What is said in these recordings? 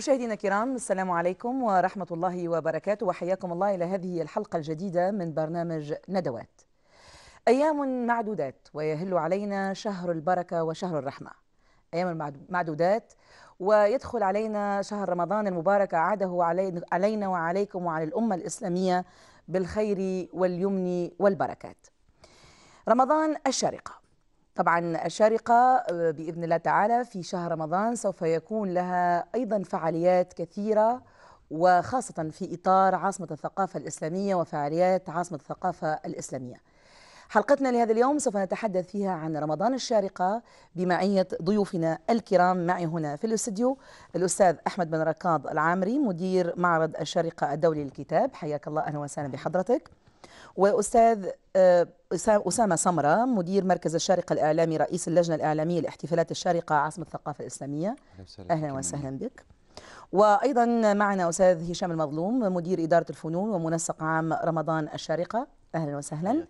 مشاهدينا الكرام السلام عليكم ورحمة الله وبركاته وحياكم الله إلى هذه الحلقة الجديدة من برنامج ندوات أيام معدودات ويهل علينا شهر البركة وشهر الرحمة أيام معدودات ويدخل علينا شهر رمضان المبارك عاده علينا وعليكم وعلى الأمة الإسلامية بالخير واليمن والبركات رمضان الشارقة طبعا الشارقة آه، بإذن الله تعالى في شهر رمضان سوف يكون لها أيضا فعاليات كثيرة وخاصة في إطار عاصمة الثقافة الإسلامية وفعاليات عاصمة الثقافة الإسلامية حلقتنا لهذا اليوم سوف نتحدث فيها عن رمضان الشارقة بمعية ضيوفنا الكرام معي هنا في الاستديو الأستاذ أحمد بن ركاض العامري مدير معرض الشارقة الدولي للكتاب حياك الله أهلا وسهلا بحضرتك واستاذ آه، أسامة سمرة مدير مركز الشارقة الإعلامي رئيس اللجنة الإعلامية لاحتفالات الشارقة عاصمة الثقافة الإسلامية أهلا وسهلا بك وأيضا معنا أستاذ هشام المظلوم مدير إدارة الفنون ومنسق عام رمضان الشارقة أهلا وسهلا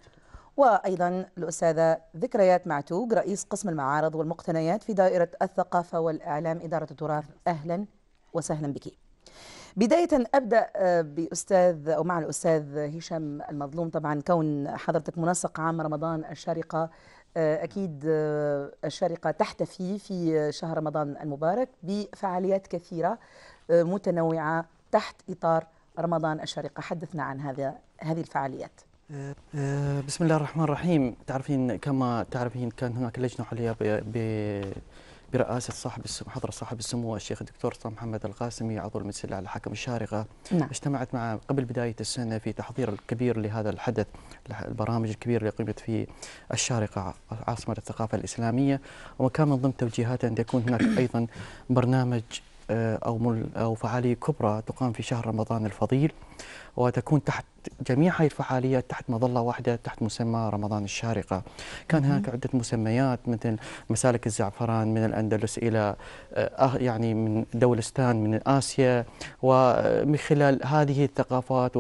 وأيضا الأستاذة ذكريات معتوق رئيس قسم المعارض والمقتنيات في دائرة الثقافة والإعلام إدارة التراث أهلا وسهلا بك بداية أبدأ آه، بأستاذ أو مع الأستاذ هشام المظلوم طبعا كون حضرتك منسق عام رمضان الشارقة آه، أكيد آه، الشارقة تحتفي في شهر رمضان المبارك بفعاليات كثيرة متنوعة تحت إطار رمضان الشارقة حدثنا عن هذا هذه الفعاليات بسم الله الرحمن الرحيم تعرفين كما تعرفين كان هناك لجنة حلية برئاسه صاحب السمو حضره صاحب السمو الشيخ الدكتور محمد القاسمي عضو المجلس الأعلى حكم الشارقه نعم. اجتمعت مع قبل بدايه السنه في تحضير الكبير لهذا الحدث البرامج الكبيره اللي قمت في الشارقه عاصمه الثقافه الاسلاميه وكان من ضمن توجيهات ان يكون هناك ايضا برنامج آه، أو أو فعالية كبرى تقام في شهر رمضان الفضيل وتكون تحت جميع هذه الفعاليات تحت مظلة واحدة تحت مسمى رمضان الشارقة كان هناك عدة مسميات مثل مسالك الزعفران من الأندلس إلى آه، يعني من دولستان من آسيا ومن خلال هذه الثقافات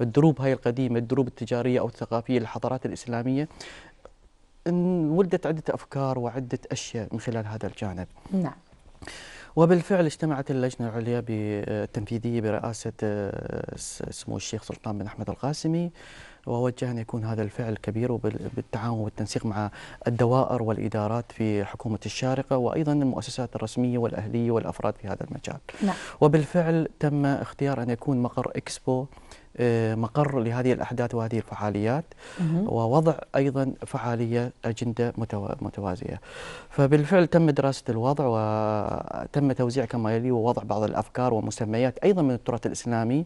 والدروب هاي القديمة الدروب التجارية أو الثقافية للحضارات الإسلامية ولدت عدة أفكار وعدة أشياء من خلال هذا الجانب نعم وبالفعل اجتمعت اللجنة العليا التنفيذية برئاسة آه، سمو الشيخ سلطان بن أحمد القاسمي ووجه أن يكون هذا الفعل كبير وبالتعاون والتنسيق مع الدوائر والإدارات في حكومة الشارقة وأيضا المؤسسات الرسمية والأهلية والأفراد في هذا المجال نعم. وبالفعل تم اختيار أن يكون مقر إكسبو آه، مقر لهذه الأحداث وهذه الفعاليات ووضع أيضا فعالية أجندة متوازية فبالفعل تم دراسة الوضع وتم توزيع كما يلي ووضع بعض الأفكار ومسميات أيضا من التراث الإسلامي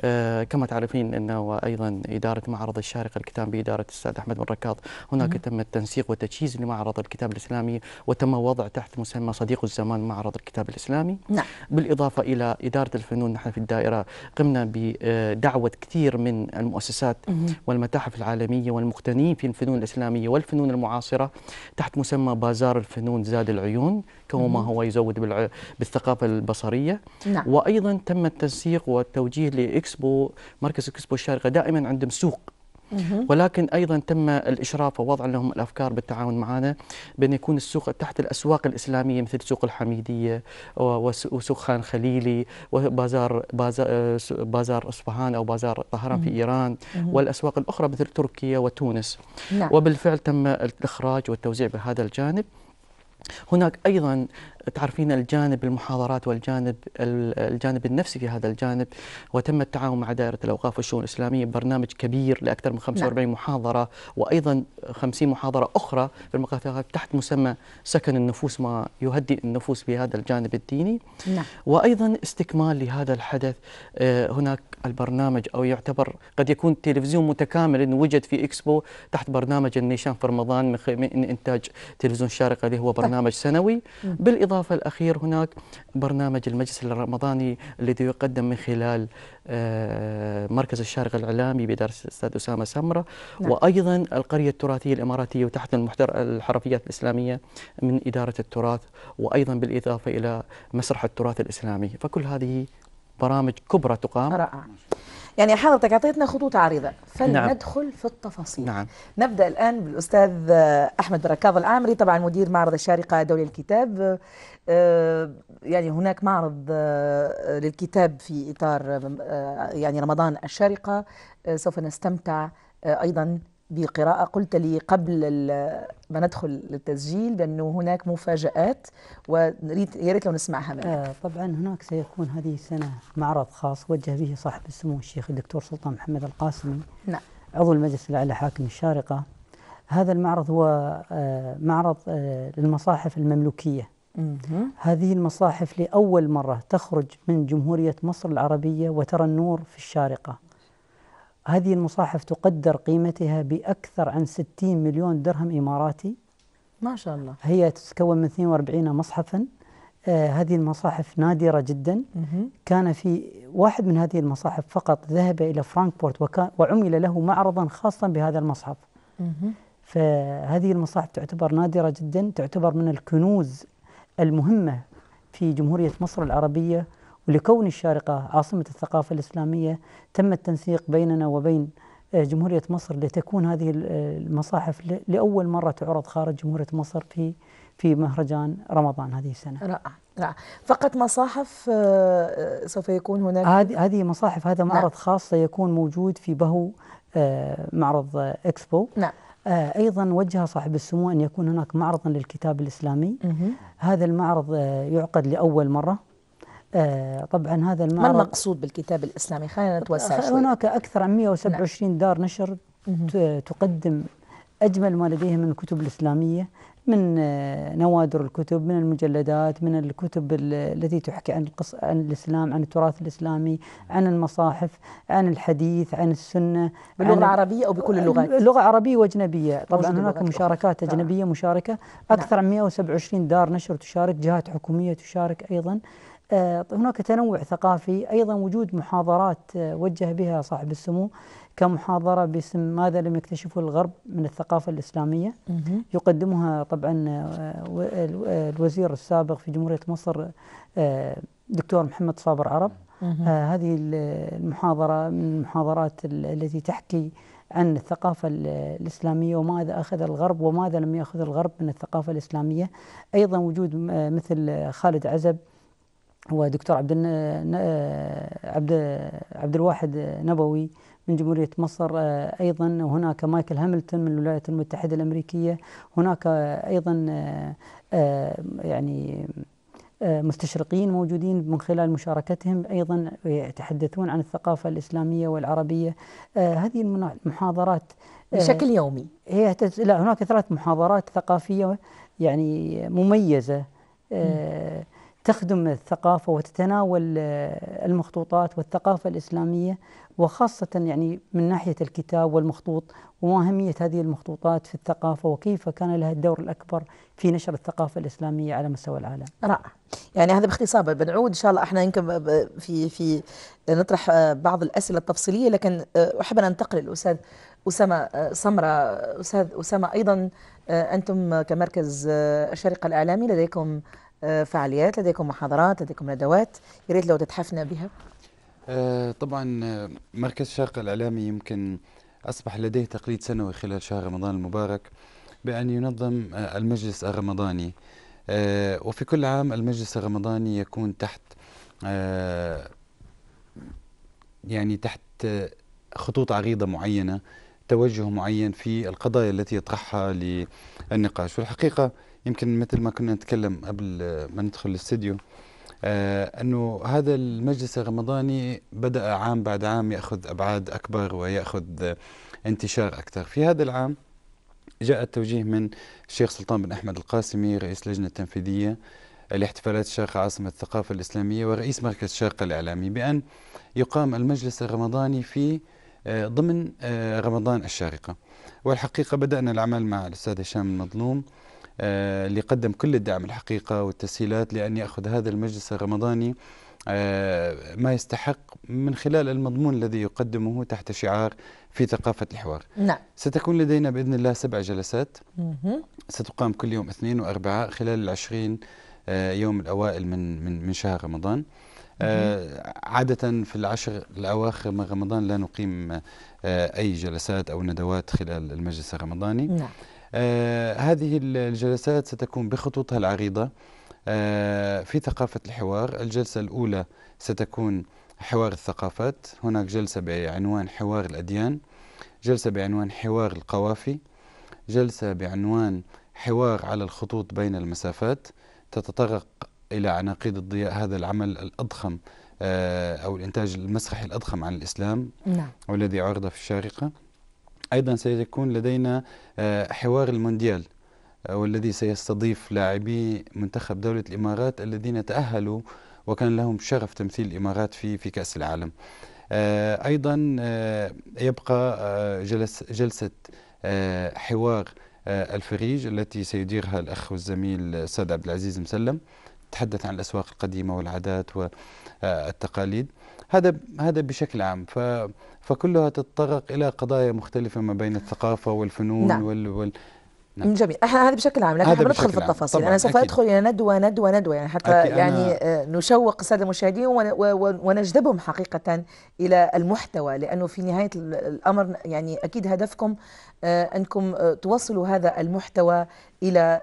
آه، كما تعرفين أنه أيضا إدارة معرض الشارقة الكتاب بإدارة الأستاذ أحمد بن ركاض هناك تم التنسيق وتجهيز لمعرض الكتاب الإسلامي وتم وضع تحت مسمى صديق الزمان معرض الكتاب الإسلامي نعم. بالإضافة إلى إدارة الفنون نحن في الدائرة قمنا بدعوة تتعاود كثير من المؤسسات والمتاحف العالمية والمقتنين في الفنون الإسلامية والفنون المعاصرة تحت مسمى بازار الفنون زاد العيون كما هو يزود بالثقافة البصرية نعم. وأيضا تم التنسيق والتوجيه لإكسبو مركز إكسبو الشارقة دائما عندهم سوق ولكن ايضا تم الاشراف ووضع لهم الافكار بالتعاون معنا بان يكون السوق تحت الاسواق الاسلاميه مثل سوق الحميديه وسوق خان خليلي وبازار بازار, بازار اصفهان او بازار طهران في ايران والاسواق الاخرى مثل تركيا وتونس نعم. وبالفعل تم الاخراج والتوزيع بهذا الجانب هناك ايضا تعرفين الجانب المحاضرات والجانب الجانب النفسي في هذا الجانب وتم التعاون مع دائره الاوقاف والشؤون الاسلاميه ببرنامج كبير لاكثر من 45 لا. نعم. محاضره وايضا 50 محاضره اخرى في المقاطعات تحت مسمى سكن النفوس ما يهدئ النفوس في هذا الجانب الديني نعم. وايضا استكمال لهذا الحدث آه، هناك البرنامج او يعتبر قد يكون تلفزيون متكامل وجد في اكسبو تحت برنامج النيشان في رمضان من انتاج تلفزيون الشارقه اللي هو طيب. برنامج سنوي بالاضافه بالإضافة الأخير هناك برنامج المجلس الرمضاني الذي يقدم من خلال آه، مركز الشارقة الإعلامي بدار الأستاذ أسامة سمرة نعم. وأيضا القرية التراثية الإماراتية وتحت الحرفيات الإسلامية من إدارة التراث وأيضا بالإضافة إلى مسرح التراث الإسلامي فكل هذه برامج كبرى تقام رائع. يعني حضرتك اعطيتنا خطوط عريضه نعم. فلندخل نعم. في التفاصيل نعم. نبدا الان بالاستاذ احمد بركاض العامري طبعا مدير معرض الشارقه الدولي للكتاب آه، يعني هناك معرض آه، للكتاب في اطار آه، يعني رمضان الشارقه سوف نستمتع ايضا بقراءة قلت لي قبل ما ندخل للتسجيل بأنه هناك مفاجآت ونريد يا ريت لو نسمعها منك. آه طبعا هناك سيكون هذه السنة معرض خاص وجه به صاحب السمو الشيخ الدكتور سلطان محمد القاسمي نعم. عضو المجلس الأعلى حاكم الشارقة هذا المعرض هو آه معرض آه للمصاحف المملوكية هذه المصاحف لأول مرة تخرج من جمهورية مصر العربية وترى النور في الشارقة هذه المصاحف تقدر قيمتها بأكثر عن 60 مليون درهم إماراتي ما شاء الله هي تتكون من 42 مصحفا آه هذه المصاحف نادرة جدا مه. كان في واحد من هذه المصاحف فقط ذهب إلى فرانكفورت وعمل له معرضا خاصا بهذا المصحف مه. فهذه المصاحف تعتبر نادرة جدا تعتبر من الكنوز المهمة في جمهورية مصر العربية ولكون الشارقة عاصمة الثقافة الإسلامية تم التنسيق بيننا وبين آه، جمهورية مصر لتكون هذه آه، المصاحف لأول مرة تعرض خارج جمهورية مصر في في مهرجان رمضان هذه السنة رائع رائع فقط مصاحف آه، سوف يكون هناك هذه هذه مصاحف هذا معرض نعم. خاص سيكون موجود في بهو معرض اكسبو نعم ايضا وجه صاحب السمو ان يكون هناك معرضا للكتاب الاسلامي مه. هذا المعرض يعقد لاول مره آه طبعا هذا المعرض ما المقصود بالكتاب الإسلامي خلينا نتوسع آه، شوي هناك أكثر من 127 نعم. دار نشر تقدم أجمل ما لديها من الكتب الإسلامية من آه، نوادر الكتب من المجلدات من الكتب التي تحكي عن القص عن الاسلام عن التراث الاسلامي عن المصاحف عن الحديث عن السنه باللغه العربيه او بكل اللغات اللغه آه، العربيه واجنبيه طبعا هناك مشاركات اجنبيه مشاركه نعم. اكثر من 127 دار نشر تشارك جهات حكوميه تشارك ايضا آه، هناك تنوع ثقافي أيضا وجود محاضرات آه، وجه بها صاحب السمو كمحاضرة باسم ماذا لم يكتشفه الغرب من الثقافة الإسلامية يقدمها طبعا آه، الوزير السابق في جمهورية مصر دكتور محمد صابر عرب هذه المحاضرة من المحاضرات التي تحكي عن الثقافة الإسلامية وماذا أخذ الغرب وماذا لم يأخذ الغرب من الثقافة الإسلامية أيضا وجود مثل خالد عزب هو دكتور عبد آه، عبد عبد الواحد نبوي من جمهورية مصر آه، أيضا هناك مايكل هاملتون من الولايات المتحدة الأمريكية هناك أيضا آه، يعني مستشرقين موجودين من خلال مشاركتهم ايضا يتحدثون عن الثقافه الاسلاميه والعربيه هذه المحاضرات بشكل يومي هي لا هناك ثلاث محاضرات ثقافيه يعني مميزه م. تخدم الثقافه وتتناول آه، المخطوطات والثقافه الاسلاميه وخاصه يعني من ناحيه الكتاب والمخطوط واهميه هذه المخطوطات في الثقافه وكيف كان لها الدور الاكبر في نشر الثقافه الاسلاميه على مستوى العالم. رائع. يعني هذا باختصار بنعود ان شاء الله احنا يمكن في في نطرح آه، بعض الاسئله التفصيليه لكن آه، احب ان انتقل للاستاذ أسامة سمرة أستاذ أسامة أيضا أنتم كمركز الشرق الإعلامي لديكم آه، فعاليات لديكم محاضرات لديكم ندوات يا ريت لو تتحفنا بها آه، طبعا آه، مركز شرق الإعلامي يمكن أصبح لديه تقليد سنوي خلال شهر رمضان المبارك بأن ينظم المجلس الرمضاني وفي كل عام المجلس الرمضاني يكون تحت يعني تحت خطوط عريضة معينة توجه معين في القضايا التي يطرحها للنقاش والحقيقة يمكن مثل ما كنا نتكلم قبل ما ندخل الاستديو آه، انه هذا المجلس الرمضاني بدا عام بعد عام ياخذ ابعاد اكبر وياخذ آه، انتشار اكثر في هذا العام جاء التوجيه من الشيخ سلطان بن احمد القاسمي رئيس اللجنه التنفيذيه لاحتفالات الشارقة عاصمة الثقافة الإسلامية ورئيس مركز الشارقة الإعلامي بأن يقام المجلس الرمضاني في آه، ضمن رمضان الشارقة والحقيقة بدأنا العمل مع الأستاذ هشام المظلوم اللي آه، قدم كل الدعم الحقيقة والتسهيلات لأن يأخذ هذا المجلس الرمضاني آه، ما يستحق من خلال المضمون الذي يقدمه تحت شعار في ثقافة الحوار نعم. ستكون لدينا بإذن الله سبع جلسات ستقام كل يوم اثنين وأربعاء خلال العشرين آه، يوم الأوائل من, من, من شهر رمضان عادة في العشر الأواخر من رمضان لا نقيم أي جلسات أو ندوات خلال المجلس الرمضاني نعم. آه، هذه الجلسات ستكون بخطوطها العريضة آه، في ثقافة الحوار الجلسة الأولى ستكون حوار الثقافات هناك جلسة بعنوان حوار الأديان جلسة بعنوان حوار القوافي جلسة بعنوان حوار على الخطوط بين المسافات تتطرق إلى عناقيد الضياء هذا العمل الأضخم آه، أو الإنتاج المسرحي الأضخم عن الإسلام نعم. والذي عرض في الشارقة أيضا سيكون لدينا آه، حوار المونديال آه، والذي سيستضيف لاعبي منتخب دولة الإمارات الذين تأهلوا وكان لهم شرف تمثيل الإمارات في في كأس العالم آه، أيضا يبقى جلس جلسة حوار الفريج التي سيديرها الأخ والزميل الأستاذ عبد العزيز مسلم تحدث عن الأسواق القديمة والعادات والتقاليد هذا هذا بشكل عام ف فكلها تتطرق إلى قضايا مختلفة ما بين الثقافة والفنون نعم. وال... وال... نعم. جميل احنا هذا بشكل عام لكن احنا بندخل في التفاصيل انا سوف ادخل الى ندوه ندوه ندوه يعني حتى يعني آه، نشوق الساده المشاهدين ونجذبهم حقيقه الى المحتوى لانه في نهايه الامر يعني اكيد هدفكم آه، انكم آه، توصلوا هذا المحتوى الى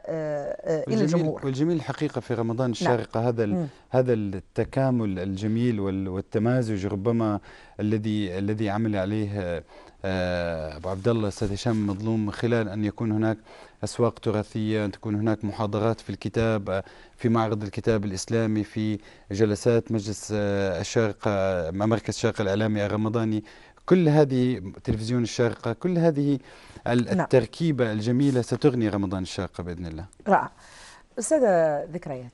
الى الجمهور والجميل الحقيقه في رمضان نعم. الشارقه نعم. هذا ال هذا التكامل الجميل والتمازج ربما الذي الذي عمل عليه آه، ابو عبد الله استاذ هشام مظلوم من خلال ان يكون هناك اسواق تراثيه ان تكون هناك محاضرات في الكتاب آه، في معرض الكتاب الاسلامي في جلسات مجلس آه، الشارقه مركز الشارقه الاعلامي الرمضاني كل هذه تلفزيون الشارقه كل هذه نعم. التركيبه الجميله ستغني رمضان الشارقه باذن الله رائع أستاذة ذكريات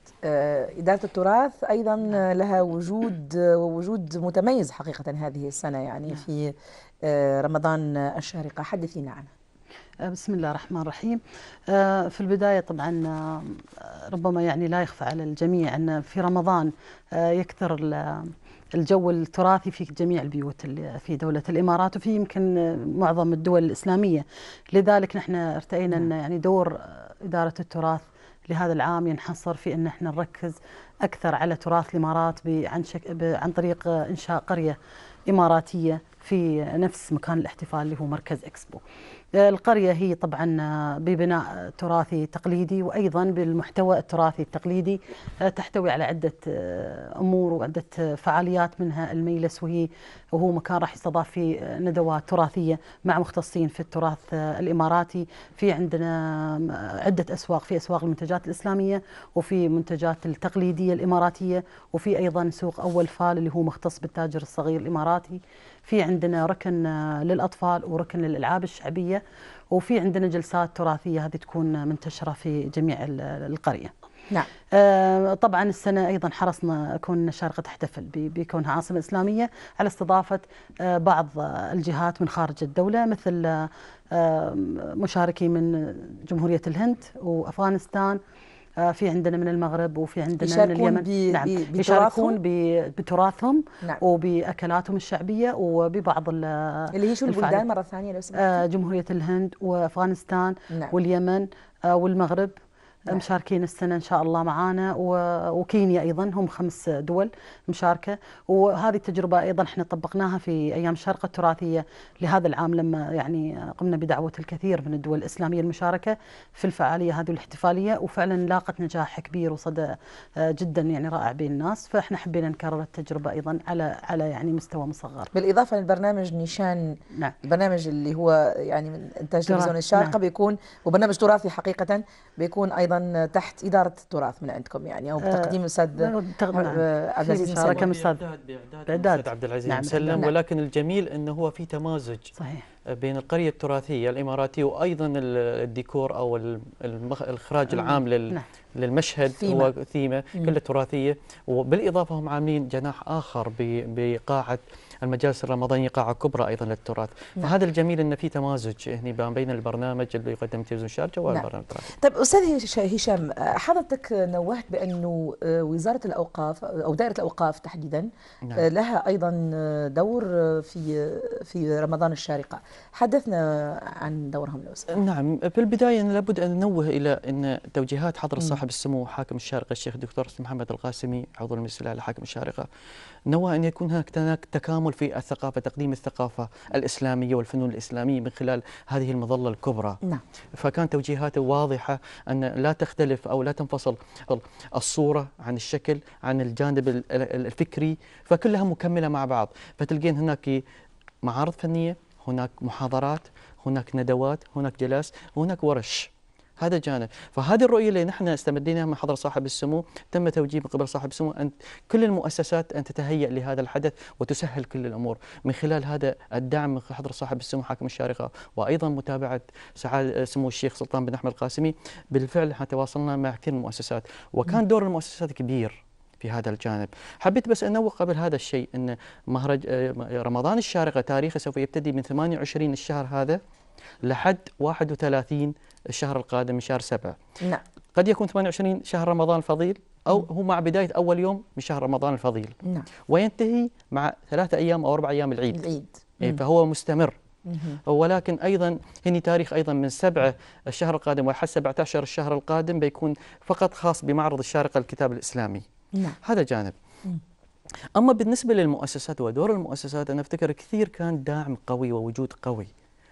إدارة التراث أيضا نعم. لها وجود وجود متميز حقيقة هذه السنة يعني نعم. في آه، رمضان الشارقة حدثينا عنها آه، بسم الله الرحمن الرحيم آه، في البداية طبعا ربما يعني لا يخفى على الجميع أن في رمضان يكثر الجو التراثي في جميع البيوت في دولة الإمارات وفي يمكن معظم الدول الإسلامية لذلك نحن ارتئينا أن نعم. يعني دور إدارة التراث لهذا العام ينحصر في أن احنا نركز أكثر على تراث الإمارات عن, عن طريق إنشاء قرية إماراتية في نفس مكان الاحتفال اللي هو مركز إكسبو القرية هي طبعا ببناء تراثي تقليدي وأيضا بالمحتوى التراثي التقليدي آه، تحتوي على عدة آه، أمور وعدة فعاليات منها الميلس وهي وهو مكان راح يستضاف فيه آه، ندوات تراثية مع مختصين في التراث الإماراتي في عندنا عدة أسواق في أسواق المنتجات الإسلامية وفي منتجات التقليدية الإماراتية وفي أيضا سوق أول فال اللي هو مختص بالتاجر الصغير الإماراتي في عندنا ركن آه، للأطفال وركن للألعاب الشعبية وفي عندنا جلسات تراثية هذه تكون منتشرة في جميع القرية نعم. آه، طبعا السنة أيضا حرصنا كون الشارقة تحتفل بكونها عاصمة إسلامية على استضافة آه، بعض الجهات من خارج الدولة مثل مشاركين من جمهورية الهند وأفغانستان آه، في عندنا من المغرب وفي عندنا من اليمن بي نعم بي يشاركون بتراثهم نعم. وباكلاتهم الشعبيه وببعض اللي هي شو البلدان مره ثانيه لو سمحت آه، جمهوريه الهند وافغانستان نعم. واليمن آه، والمغرب مشاركين السنه ان شاء الله معانا وكينيا ايضا هم خمس دول مشاركه وهذه التجربه ايضا احنا طبقناها في ايام الشرق التراثيه لهذا العام لما يعني قمنا بدعوه الكثير من الدول الاسلاميه المشاركه في الفعاليه هذه والاحتفاليه وفعلا لاقت نجاح كبير وصدى آه، جدا يعني رائع بين الناس فاحنا حبينا نكرر التجربه ايضا على على يعني مستوى مصغر بالاضافه للبرنامج نيشان نعم. البرنامج اللي هو يعني من انتاج تلفزيون الشارقه نعم. بيكون وبرنامج تراثي حقيقه بيكون ايضا ايضا تحت اداره التراث من عندكم يعني او آه، بتقديم الاستاذ عبد نعم. العزيز مسلم باعداد عبد العزيز نعم مسلم نعم. ولكن الجميل انه هو في تمازج صحيح بين القرية التراثية الإماراتية وأيضا الديكور أو الإخراج العام نعم. للمشهد ثيمة. هو ثيمة كلها تراثية وبالإضافة هم عاملين جناح آخر بقاعة المجالس الرمضانية قاعة كبرى أيضا للتراث نعم. فهذا الجميل أن في تمازج هنا بين البرنامج اللي يقدم تلفزيون الشارجة نعم. والبرنامج التراثي طيب أستاذ هشام حضرتك نوهت بأنه آه، وزارة الأوقاف أو دائرة الأوقاف تحديدا آه، نعم. لها أيضا دور في آه، في رمضان الشارقة حدثنا عن دورهم الأسري نعم في البداية أنا لابد أن ننوه إلى أن توجيهات حضرة صاحب السمو حاكم الشارقة الشيخ الدكتور محمد القاسمي عضو المجلس الأعلى حاكم الشارقة نوى أن يكون هناك تكامل في الثقافة تقديم الثقافة الإسلامية والفنون الإسلامية من خلال هذه المظلة الكبرى نعم. فكان توجيهاته واضحة أن لا تختلف أو لا تنفصل الصورة عن الشكل عن الجانب الفكري فكلها مكملة مع بعض فتلقين هناك معارض فنية هناك محاضرات هناك ندوات هناك جلسات هناك ورش هذا جانب فهذه الرؤية اللي نحن استمديناها من حضرة صاحب السمو تم توجيه من قبل صاحب السمو أن كل المؤسسات أن تتهيأ لهذا الحدث وتسهل كل الأمور من خلال هذا الدعم من حضرة صاحب السمو حاكم الشارقة وأيضا متابعة سعاده سمو الشيخ سلطان بن أحمد القاسمي بالفعل احنا تواصلنا مع كثير من المؤسسات وكان دور المؤسسات كبير في هذا الجانب حبيت بس أنوه قبل هذا الشيء أن مهرج آه، رمضان الشارقة تاريخه سوف يبتدي من 28 الشهر هذا لحد 31 الشهر القادم من شهر 7 نعم قد يكون 28 شهر رمضان الفضيل أو نعم. هو مع بداية أول يوم من شهر رمضان الفضيل نعم وينتهي مع ثلاثة أيام أو أربع أيام العيد العيد إيه فهو مستمر ولكن ايضا هني تاريخ ايضا من سبعه الشهر القادم ولحد 17 الشهر القادم بيكون فقط خاص بمعرض الشارقه الكتاب الاسلامي. نعم. هذا جانب اما بالنسبه للمؤسسات ودور المؤسسات انا افتكر كثير كان داعم قوي ووجود قوي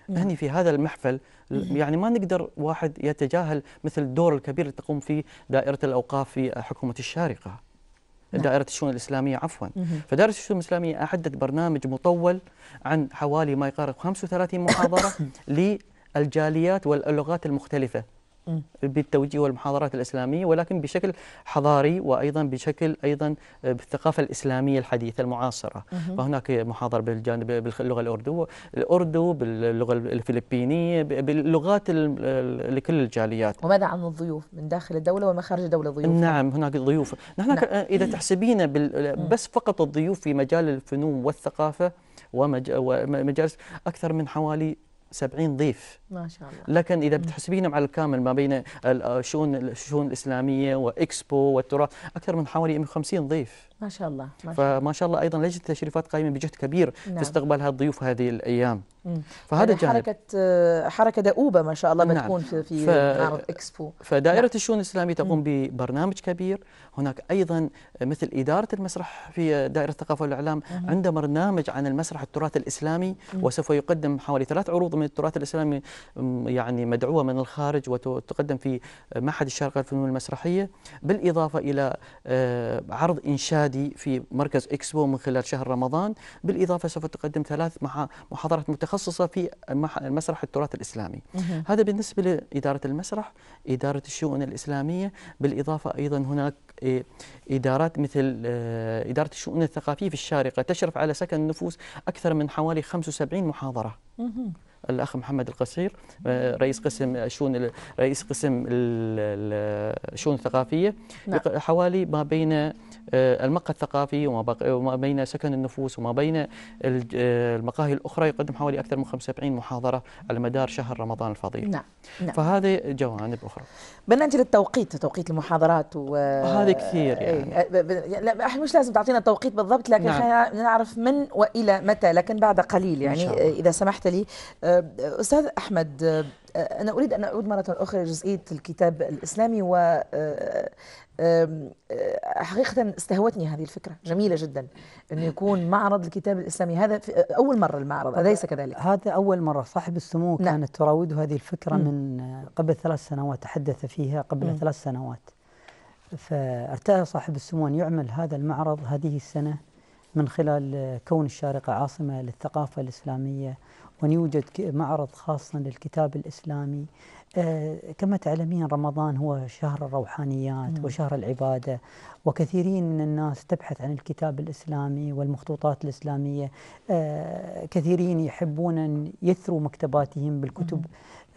نعم. هني في هذا المحفل يعني ما نقدر واحد يتجاهل مثل الدور الكبير اللي تقوم فيه دائره الاوقاف في حكومه الشارقه نعم. دائرة الشؤون الإسلامية عفوا مم. فدائرة الشؤون الإسلامية أحدت برنامج مطول عن حوالي ما يقارب 35 محاضرة للجاليات واللغات المختلفة بالتوجيه والمحاضرات الإسلامية ولكن بشكل حضاري وأيضا بشكل أيضا بالثقافة الإسلامية الحديثة المعاصرة فهناك محاضرة بالجانب باللغة الأردو الأردو باللغة الفلبينية باللغات لكل الجاليات وماذا عن الضيوف من داخل الدولة ومن خارج الدولة ضيوف نعم هناك ضيوف نحن نعم. إذا تحسبين بس فقط الضيوف في مجال الفنون والثقافة ومجالس أكثر من حوالي 70 ضيف ما شاء الله لكن اذا بتحسبينهم على الكامل ما بين آه، الشؤون آه، الشؤون الاسلاميه واكسبو والتراث اكثر من حوالي 150 ضيف ما شاء الله ما شاء فما شاء الله ايضا لجنه التشريفات قائمه بجهد كبير نعم. في استقبال هالضيوف هذه الايام مم. فهذا يعني جانب حركه آه، حركه دؤوبه ما شاء الله نعم. بتكون في في ف... اكسبو فدائره نعم. الشؤون الاسلاميه تقوم ببرنامج كبير هناك ايضا مثل اداره المسرح في دائره الثقافه والاعلام عنده برنامج عن المسرح التراث الاسلامي مم. وسوف يقدم حوالي ثلاث عروض من التراث الاسلامي يعني مدعوه من الخارج وتقدم في معهد الشارقه للفنون المسرحيه بالاضافه الى آه، عرض انشاد العادي في مركز إكسبو من خلال شهر رمضان بالإضافة سوف تقدم ثلاث محاضرات متخصصة في المسرح التراث الإسلامي هذا بالنسبة لإدارة المسرح إدارة الشؤون الإسلامية بالإضافة أيضا هناك إدارات مثل إدارة الشؤون الثقافية في الشارقة تشرف على سكن النفوس أكثر من حوالي 75 محاضرة الاخ محمد القصير آه، رئيس قسم شؤون رئيس قسم الشؤون الثقافيه نعم. حوالي ما بين آه، المقهى الثقافي وما بين سكن النفوس وما بين المقاهي الاخرى يقدم حوالي اكثر من 75 محاضره على مدار شهر رمضان الفضيل نعم. نعم. فهذه جوانب اخرى بالنسبه للتوقيت توقيت المحاضرات و هذه كثير يعني إيه، لا مش لازم تعطينا التوقيت بالضبط لكن نعم. خلينا نعرف من والى متى لكن بعد قليل يعني اذا سمحت لي آه، أستاذ أحمد آه، أنا أريد أن أعود مرة أخرى لجزئية الكتاب الإسلامي و آه، آه، حقيقة استهوتني هذه الفكرة جميلة جدا أن يكون معرض الكتاب الإسلامي هذا أول مرة المعرض أليس كذلك؟ هذا أول مرة صاحب السمو نعم. كانت تراوده هذه الفكرة م. من قبل ثلاث سنوات تحدث فيها قبل م. ثلاث سنوات فارتأى صاحب السمو أن يعمل هذا المعرض هذه السنة من خلال كون الشارقة عاصمة للثقافة الإسلامية وأن يوجد معرض خاص للكتاب الإسلامي آه، كما تعلمين رمضان هو شهر الروحانيات نعم. وشهر العبادة وكثيرين من الناس تبحث عن الكتاب الإسلامي والمخطوطات الإسلامية آه، كثيرين يحبون أن يثروا مكتباتهم بالكتب نعم.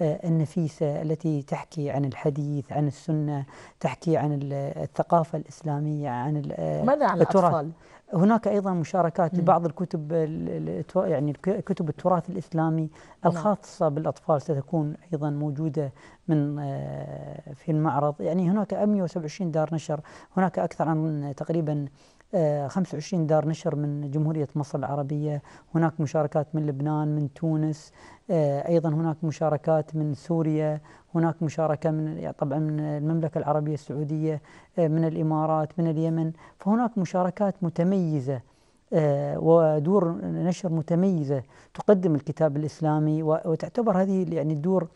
آه، النفيسة التي تحكي عن الحديث عن السنة تحكي عن الثقافة الإسلامية عن ماذا عن الأطفال؟ هناك ايضا مشاركات لبعض الكتب يعني كتب التراث الاسلامي نعم. الخاصه بالاطفال ستكون ايضا موجوده من آه، في المعرض يعني هناك 127 دار نشر هناك اكثر عن تقريبا 25 آه، دار نشر من جمهورية مصر العربية هناك مشاركات من لبنان من تونس آه، أيضا هناك مشاركات من سوريا هناك مشاركة من يعني طبعا من المملكة العربية السعودية آه، من الإمارات من اليمن فهناك مشاركات متميزة ودور نشر متميزة تقدم الكتاب الإسلامي وتعتبر هذه يعني الدور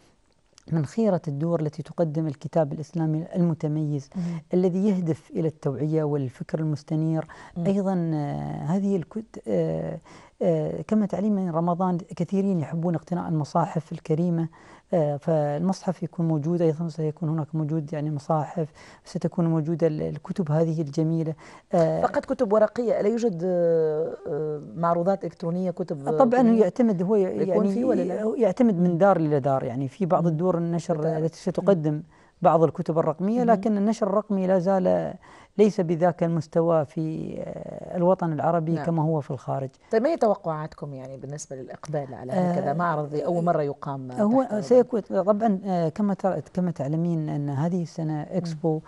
من خيرة الدور التي تقدم الكتاب الإسلامي المتميز مم. الذي يهدف إلى التوعية والفكر المستنير مم. أيضا آه، هذه الكت آه، آه، كما تعلمين رمضان كثيرين يحبون اقتناء المصاحف الكريمة آه، فالمصحف يكون موجود أيضا سيكون هناك موجود يعني مصاحف ستكون موجودة الكتب هذه الجميلة آه، فقط كتب ورقية لا يوجد آه، معروضات إلكترونية كتب طبعا يعتمد هو يعني يعتمد من دار إلى دار يعني في بعض الدور النشر التي ستقدم بعض الكتب الرقمية لكن النشر الرقمي لا زال ليس بذاك المستوى في آه، الوطن العربي نعم. كما هو في الخارج طيب ما هي توقعاتكم يعني بالنسبة للإقبال على هكذا آه معرض أول مرة يقام هو سيكون طبعا آه، كما كما تعلمين أن هذه السنة إكسبو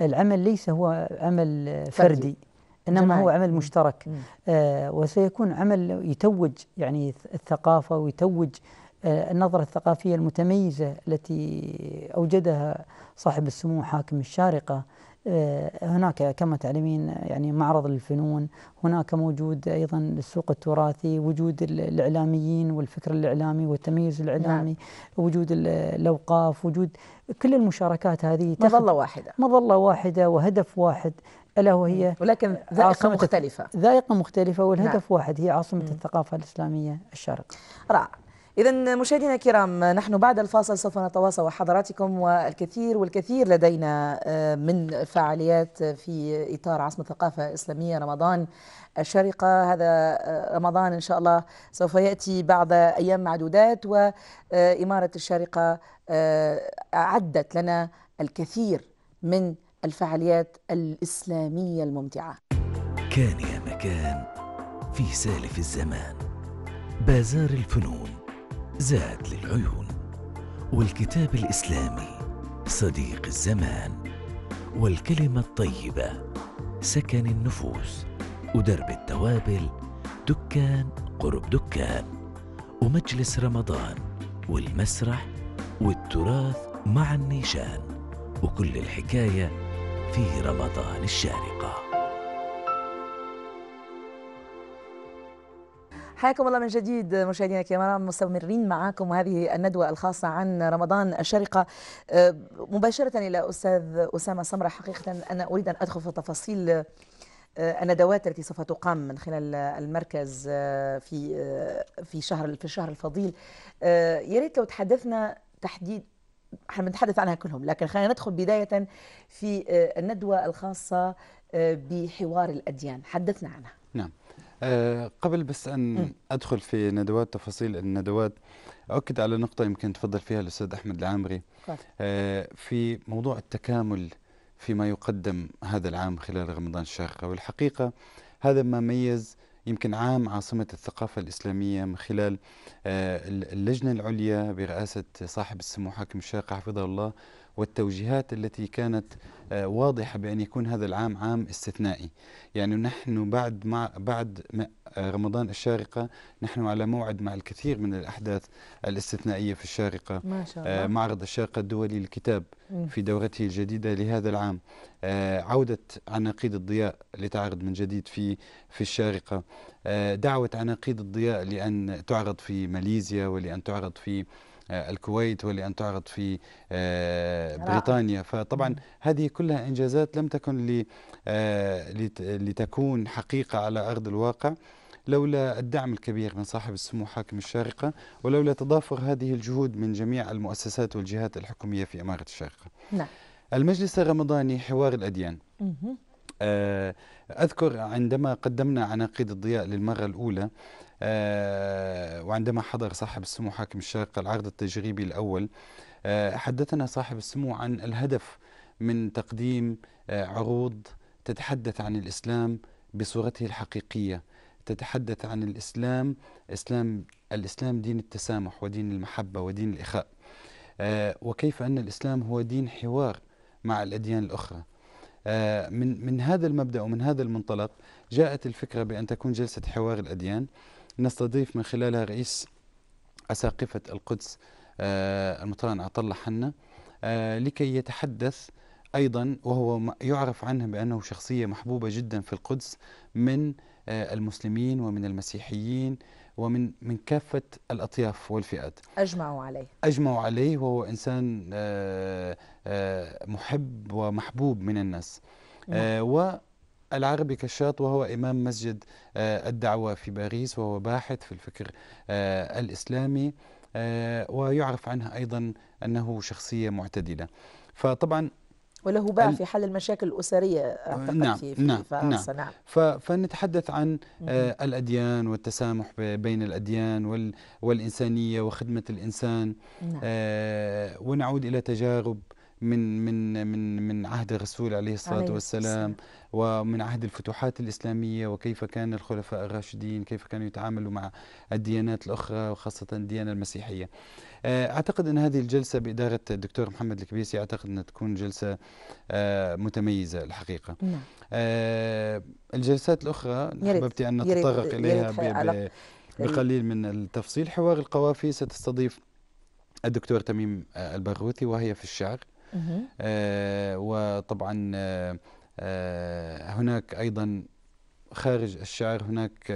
العمل ليس هو عمل فردي, فردي. انما جمعي. هو عمل مشترك آه وسيكون عمل يتوج يعني الثقافه ويتوج آه، النظرة الثقافية المتميزة التي أوجدها صاحب السمو حاكم الشارقة آه، هناك كما تعلمين يعني معرض للفنون هناك موجود أيضا السوق التراثي وجود الإعلاميين والفكر الإعلامي والتميز الإعلامي نعم. وجود الأوقاف وجود كل المشاركات هذه مظلة واحدة مظلة واحده وهدف واحد ألا وهي ولكن ذائقة مختلفة ذائقة مختلفة والهدف نعم. واحد هي عاصمة م. الثقافة الإسلامية الشارقة رائع إذا مشاهدينا الكرام نحن بعد الفاصل سوف نتواصل مع حضراتكم والكثير والكثير لدينا آه، من فعاليات في إطار عاصمة الثقافة الإسلامية رمضان الشارقة هذا آه، رمضان إن شاء الله سوف يأتي بعد أيام معدودات وإمارة آه، الشارقة أعدت لنا الكثير من الفعاليات الإسلامية الممتعة كان يا مكان في سالف الزمان بازار الفنون زاد للعيون والكتاب الإسلامي صديق الزمان والكلمة الطيبة سكن النفوس ودرب التوابل دكان قرب دكان ومجلس رمضان والمسرح والتراث مع النيشان وكل الحكاية في رمضان الشارقه حياكم الله من جديد مشاهدينا الكرام مستمرين معكم هذه الندوة الخاصة عن رمضان الشرقة آه، مباشرة إلى أستاذ أسامة سمرة حقيقة أنا أريد أن أدخل في تفاصيل آه، الندوات التي سوف تقام من خلال المركز آه، في في شهر في الشهر الفضيل يا ريت لو تحدثنا تحديد احنا بنتحدث عنها كلهم لكن خلينا ندخل بداية في الندوة الخاصة بحوار الأديان حدثنا عنها أه قبل بس ان م. ادخل في ندوات تفاصيل الندوات اؤكد على نقطه يمكن تفضل فيها الاستاذ احمد العامري أه في موضوع التكامل فيما يقدم هذا العام خلال رمضان الشاقه والحقيقه هذا ما ميز يمكن عام عاصمة الثقافة الإسلامية من خلال آه، اللجنة العليا برئاسة صاحب السمو حاكم الشاقة حفظه الله والتوجيهات التي كانت آه، واضحة بأن يكون هذا العام عام استثنائي يعني نحن بعد مع بعد آه، رمضان الشارقة نحن على موعد مع الكثير من الأحداث الاستثنائية في الشارقة ما شاء آه، الله. معرض الشارقة الدولي للكتاب في دورته الجديدة لهذا العام عودة عناقيد الضياء لتعرض من جديد في في الشارقة دعوة عناقيد الضياء لأن تعرض في ماليزيا ولأن تعرض في آه، الكويت ولأن تعرض في آه، بريطانيا فطبعا هذه كلها إنجازات لم تكن آه، لتكون حقيقة على أرض الواقع لولا الدعم الكبير من صاحب السمو حاكم الشارقة ولولا تضافر هذه الجهود من جميع المؤسسات والجهات الحكومية في إمارة الشارقة نعم. المجلس الرمضاني حوار الأديان أذكر عندما قدمنا عناقيد الضياء للمرة الأولى آه، وعندما حضر صاحب السمو حاكم الشارقة العرض التجريبي الأول آه، حدثنا صاحب السمو عن الهدف من تقديم آه، عروض تتحدث عن الإسلام بصورته الحقيقية تتحدث عن الإسلام إسلام الإسلام دين التسامح ودين المحبة ودين الإخاء وكيف أن الإسلام هو دين حوار مع الأديان الأخرى من من هذا المبدا ومن هذا المنطلق جاءت الفكره بان تكون جلسه حوار الاديان نستضيف من خلالها رئيس أساقفة القدس آه، المطران عطلة حنا آه، لكي يتحدث أيضا وهو يعرف عنه بأنه شخصية محبوبة جدا في القدس من آه، المسلمين ومن المسيحيين ومن من كافة الأطياف والفئات أجمعوا عليه أجمعوا عليه وهو إنسان محب ومحبوب من الناس نعم. و العربي كشاط وهو إمام مسجد آه، الدعوة في باريس وهو باحث في الفكر آه، الإسلامي آه، ويعرف عنه أيضا أنه شخصية معتدلة فطبعا وله باع في حل المشاكل الأسرية أعتقد نعم في, في نعم فرنسا نعم, نعم فنتحدث عن الأديان والتسامح بين الأديان والإنسانية وخدمة الإنسان نعم ونعود إلى تجارب من من من من عهد الرسول عليه الصلاه عليه والسلام ومن عهد الفتوحات الاسلاميه وكيف كان الخلفاء الراشدين كيف كانوا يتعاملوا مع الديانات الاخرى وخاصه الديانه المسيحيه. آه، اعتقد ان هذه الجلسه باداره الدكتور محمد الكبيسي اعتقد انها تكون جلسه آه، متميزه الحقيقه. نعم. آه، الجلسات الاخرى حببت ان نتطرق اليها بقليل من التفصيل حوار القوافي ستستضيف الدكتور تميم البرغوثي وهي في الشعر آه، وطبعا آه، آه، هناك أيضا خارج الشعر هناك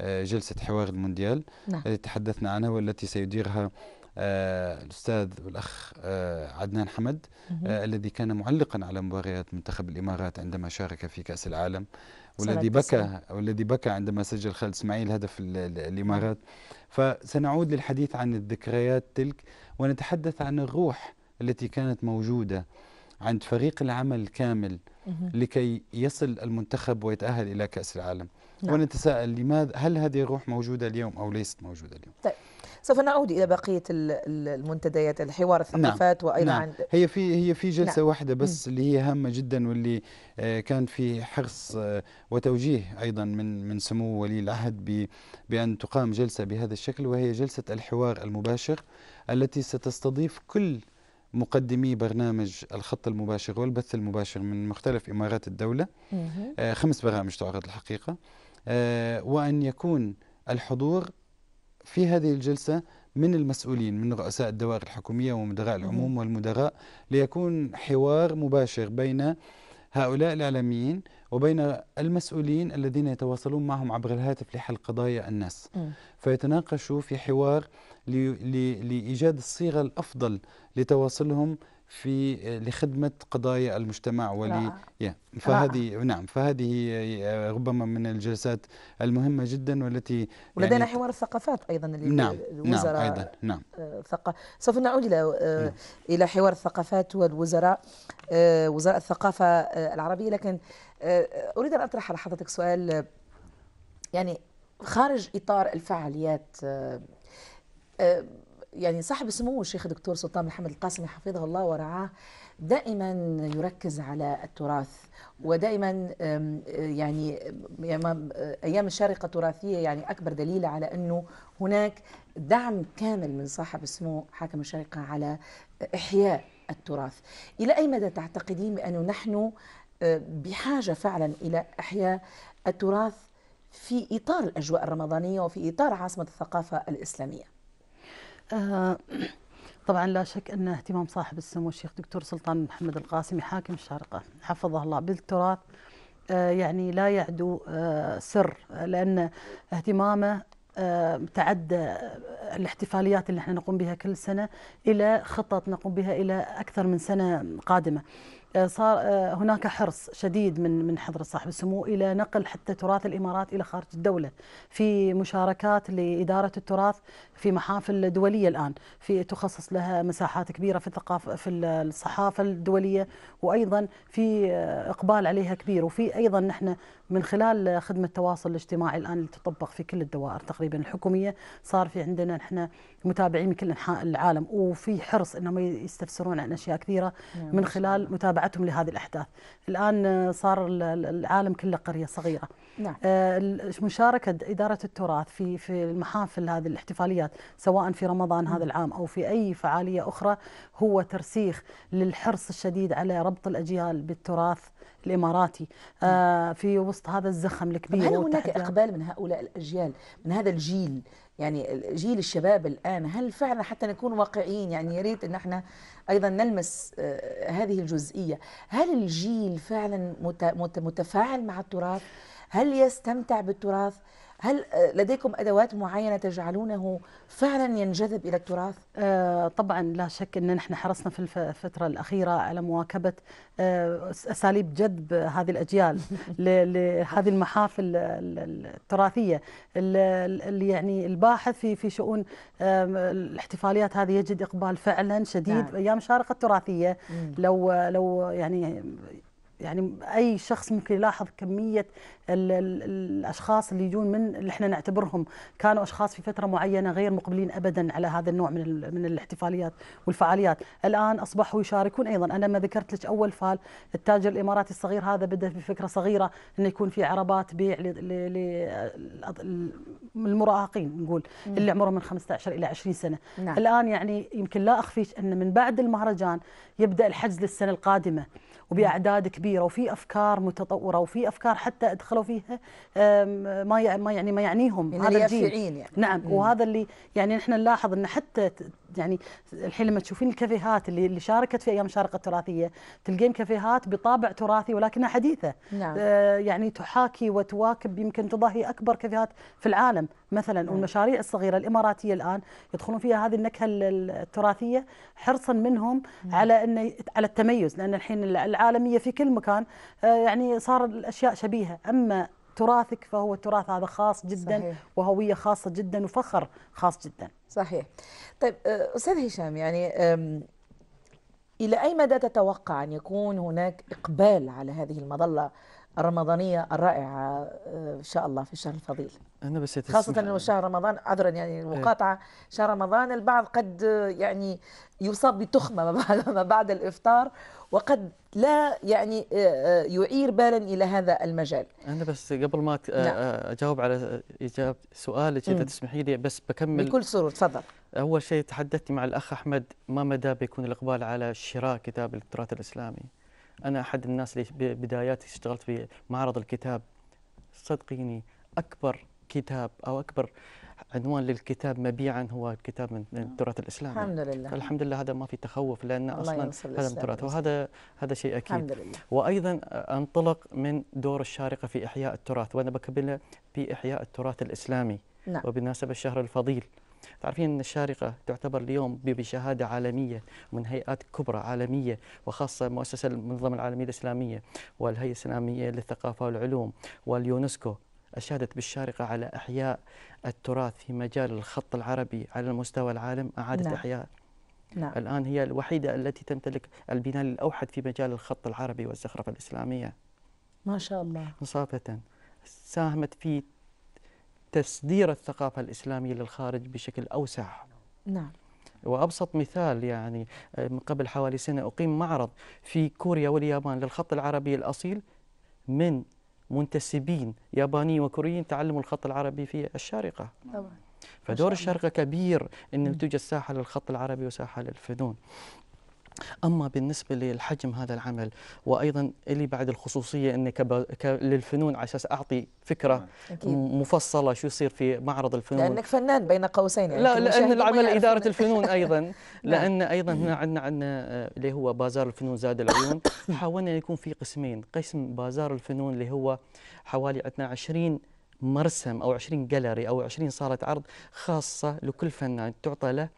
جلسة حوار المونديال نعم. التي تحدثنا عنها والتي سيديرها الأستاذ والأخ عدنان حمد الذي كان معلقا على مباريات منتخب الإمارات عندما شارك في كأس العالم والذي بكى والذي بكى عندما سجل خالد اسماعيل هدف الإمارات فسنعود للحديث عن الذكريات تلك ونتحدث عن الروح التي كانت موجودة عند فريق العمل الكامل لكي يصل المنتخب ويتأهل إلى كأس العالم نعم. ونتساءل لماذا هل هذه الروح موجودة اليوم أو ليست موجودة اليوم طيب سوف نعود إلى بقية المنتديات الحوار نعم. الثقافات نعم. وأيضا نعم. عند هي في هي في جلسة نعم. واحدة بس اللي هي هامة جدا واللي آه، كان في حرص آه، وتوجيه أيضا من من سمو ولي العهد بأن تقام جلسة بهذا الشكل وهي جلسة الحوار المباشر التي ستستضيف كل مقدمي برنامج الخط المباشر والبث المباشر من مختلف إمارات الدولة آه، خمس برامج تعرض الحقيقة آه، وأن يكون الحضور في هذه الجلسة من المسؤولين من رؤساء الدوائر الحكومية ومدراء العموم والمدراء ليكون حوار مباشر بين هؤلاء الإعلاميين وبين المسؤولين الذين يتواصلون معهم عبر الهاتف لحل قضايا الناس م. فيتناقشوا في حوار لإيجاد الصيغة الأفضل لتواصلهم في آه، لخدمه قضايا المجتمع ولي يا فهذه نعم فهذه آه، ربما من الجلسات المهمه جدا والتي يعني ولدينا يعني حوار الثقافات ايضا اللي نعم, نعم، الوزراء نعم ايضا نعم آه، ثق... سوف نعود الى نعم. الى حوار الثقافات والوزراء وزراء الثقافه العربيه لكن اريد ان اطرح على حضرتك سؤال يعني خارج اطار الفعاليات يعني صاحب سمو الشيخ الدكتور سلطان محمد القاسمي حفظه الله ورعاه دائما يركز على التراث ودائما يعني ايام الشارقه التراثيه يعني اكبر دليل على انه هناك دعم كامل من صاحب السمو حاكم الشارقه على احياء التراث الى اي مدى تعتقدين بانه نحن آه، بحاجه فعلا الى احياء التراث في اطار الاجواء الرمضانيه وفي اطار عاصمه الثقافه الاسلاميه آه، طبعا لا شك ان اهتمام صاحب السمو الشيخ دكتور سلطان محمد القاسمي حاكم الشارقه حفظه الله بالتراث آه، يعني لا يعدو آه، سر لان اهتمامه تعدى الاحتفاليات اللي احنا نقوم بها كل سنه الى خطط نقوم بها الى اكثر من سنه قادمه. صار آه، هناك حرص شديد من من حضرة صاحب السمو الى نقل حتى تراث الامارات الى خارج الدوله في مشاركات لاداره التراث في محافل دوليه الان في تخصص لها مساحات كبيره في الثقافه في الصحافه الدوليه وايضا في آه، اقبال عليها كبير وفي ايضا نحن من خلال خدمه التواصل الاجتماعي الان اللي تطبق في كل الدوائر تقريبا الحكوميه صار في عندنا نحن متابعين من كل انحاء العالم وفي حرص انهم يستفسرون عن اشياء كثيره نعم، من خلال متابعتهم لهذه الاحداث الان صار العالم كله قريه صغيره نعم. آه، مشاركه اداره التراث في في المحافل هذه الاحتفاليات سواء في رمضان هذا نعم. العام او في اي فعاليه اخرى هو ترسيخ للحرص الشديد على ربط الاجيال بالتراث الإماراتي آه، في وسط هذا الزخم الكبير هل هناك إقبال من هؤلاء الأجيال من هذا الجيل يعني جيل الشباب الآن هل فعلا حتى نكون واقعيين يعني يا ريت أن احنا أيضا نلمس آه، هذه الجزئية هل الجيل فعلا متفاعل مع التراث هل يستمتع بالتراث هل آه، لديكم أدوات معينة تجعلونه فعلا ينجذب إلى التراث؟ آه طبعا لا شك أن نحن حرصنا في الفترة الأخيرة على مواكبة آه أساليب جذب هذه الأجيال لهذه المحافل التراثية اللي يعني الباحث في في شؤون آه الاحتفاليات هذه يجد إقبال فعلا شديد نعم. أيام شارقة التراثية لو لو يعني يعني اي شخص ممكن يلاحظ كميه الـ الـ الاشخاص اللي يجون من اللي احنا نعتبرهم كانوا اشخاص في فتره معينه غير مقبلين ابدا على هذا النوع من من الاحتفاليات والفعاليات، الان اصبحوا يشاركون ايضا، انا ما ذكرت لك اول فال التاجر الاماراتي الصغير هذا بدا بفكره صغيره انه يكون في عربات بيع للمراهقين نقول مم. اللي عمرهم من 15 الى 20 سنه، نعم. الان يعني يمكن لا اخفيك ان من بعد المهرجان يبدا الحجز للسنه القادمه. وباعداد كبيره وفي افكار متطوره وفي افكار حتى ادخلوا فيها ما يعني ما يعنيهم يعني هذا الجيل يعني. نعم وهذا اللي يعني نحن نلاحظ ان حتى يعني الحين لما تشوفين الكافيهات اللي اللي شاركت في ايام الشارقه التراثيه تلقين كافيهات بطابع تراثي ولكنها حديثه نعم. آه يعني تحاكي وتواكب يمكن تضاهي اكبر كافيهات في العالم مثلا نعم. والمشاريع الصغيره الاماراتيه الان يدخلون فيها هذه النكهه التراثيه حرصا منهم نعم. على انه على التميز لان الحين العالميه في كل مكان آه يعني صار الاشياء شبيهه اما تراثك فهو تراث هذا خاص جدا صحيح. وهوية خاصة جدا وفخر خاص جدا صحيح طيب آه، أستاذ هشام يعني إلى أي مدى تتوقع أن يكون هناك إقبال على هذه المظلة الرمضانية الرائعة آه، إن شاء الله في الشهر الفضيل أنا بس خاصة أنه شهر رمضان عذرا يعني المقاطعة إيه. شهر رمضان البعض قد آه، يعني يصاب بتخمة ما بعد, ما بعد الإفطار وقد لا يعني آه، يعير بالا إلى هذا المجال أنا بس قبل ما نعم. أجاوب على إجابة سؤالك إذا تسمحي لي بس بكمل بكل سرور تفضل أول شيء تحدثت مع الأخ أحمد ما مدى بيكون الإقبال على شراء كتاب التراث الإسلامي انا احد الناس اللي بداياتي اشتغلت في معرض الكتاب صدقيني اكبر كتاب او اكبر عنوان للكتاب مبيعا هو الكتاب من آه. التراث الاسلامي الحمد لله الحمد لله هذا ما في تخوف لان اصلا هذا من التراث وهذا هذا شيء اكيد الحمد لله. وايضا انطلق من دور الشارقه في احياء التراث وانا بكبله باحياء التراث الاسلامي نعم. وبمناسبه الشهر الفضيل تعرفين أن الشارقة تعتبر اليوم بشهادة عالمية من هيئات كبرى عالمية وخاصة مؤسسة المنظمة العالمية الإسلامية والهيئة الإسلامية للثقافة والعلوم واليونسكو أشادت بالشارقة على إحياء التراث في مجال الخط العربي على مستوى العالم اعادت نعم. إحياء نعم. الآن هي الوحيدة التي تمتلك البناء الأوحد في مجال الخط العربي والزخرفة الإسلامية ما شاء الله مصافة ساهمت في تصدير الثقافة الإسلامية للخارج بشكل أوسع نعم وأبسط مثال يعني آه، من قبل حوالي سنة أقيم معرض في كوريا واليابان للخط العربي الأصيل من منتسبين يابانيين وكوريين تعلموا الخط العربي في الشارقة طبعا فدور الشارقة كبير أن توجد ساحة للخط العربي وساحة للفنون أما بالنسبة للحجم هذا العمل وأيضا اللي بعد الخصوصية أني كب... ك... للفنون على أساس أعطي فكرة أكيد. مفصلة شو يصير في معرض الفنون لأنك فنان بين قوسين يعني لا لأن العمل إدارة فن... الفنون أيضا لأن نعم. أيضا هنا عندنا عندنا آه، اللي هو بازار الفنون زاد العيون حاولنا يكون في قسمين قسم بازار الفنون اللي هو حوالي عندنا 20 مرسم أو 20 جاليري أو 20 صالة عرض خاصة لكل فنان تعطى له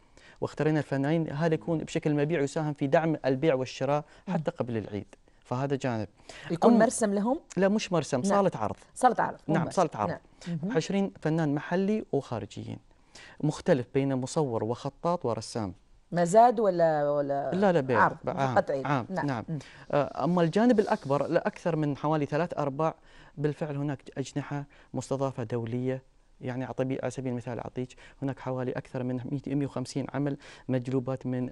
واخترنا الفنانين هذا يكون بشكل مبيع يساهم في دعم البيع والشراء حتى قبل العيد فهذا جانب يكون مرسم لهم؟ لا مش مرسم نعم. صالة عرض صالة عرض نعم صالة عرض نعم. 20 فنان محلي وخارجيين مختلف بين مصور وخطاط ورسام مزاد ولا ولا لا لا بيع عرض عام, عام نعم, نعم. آه، اما الجانب الاكبر لاكثر من حوالي ثلاث ارباع بالفعل هناك اجنحه مستضافه دوليه يعني على سبيل المثال اعطيك هناك حوالي اكثر من 150 عمل مجلوبات من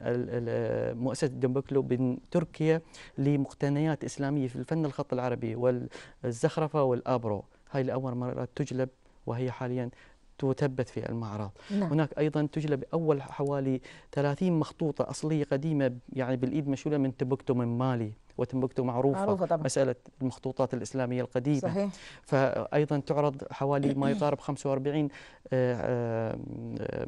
مؤسسه دمبكلو من تركيا لمقتنيات اسلاميه في الفن الخط العربي والزخرفه والابرو هاي لاول مره تجلب وهي حاليا تثبت في المعرض نعم. هناك ايضا تجلب اول حوالي 30 مخطوطه اصليه قديمه يعني بالايد مشوله من تبكتو من مالي وتمبكتو معروفة, معروفة طبعا. مسألة المخطوطات الإسلامية القديمة صحيح. فأيضا تعرض حوالي ما يقارب 45 آه، آه،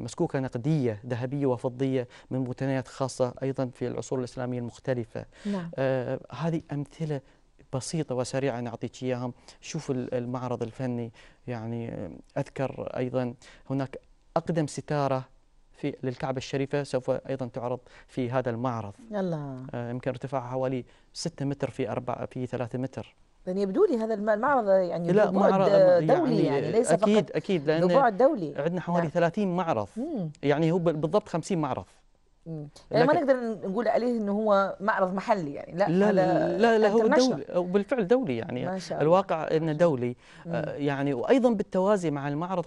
مسكوكة نقدية ذهبية وفضية من متنيات خاصة أيضا في العصور الإسلامية المختلفة نعم. آه، هذه أمثلة بسيطة وسريعة نعطيك إياهم شوف المعرض الفني يعني أذكر أيضا هناك أقدم ستارة في للكعبة الشريفة سوف أيضا تعرض في هذا المعرض الله آه، يمكن ارتفاعها حوالي 6 متر في 4 في 3 متر يعني يبدو لي هذا المعرض يعني لا معرض يعني دولي يعني, يعني ليس أكيد فقط أكيد لأن ببعد دولي عندنا حوالي نعم. 30 معرض مم. يعني هو بالضبط 50 معرض يعني ما نقدر نقول عليه انه هو معرض محلي يعني لا لا لا, لا, لا هو دولي وبالفعل دولي يعني ما شاء الواقع انه دولي آه، يعني وايضا بالتوازي مع المعرض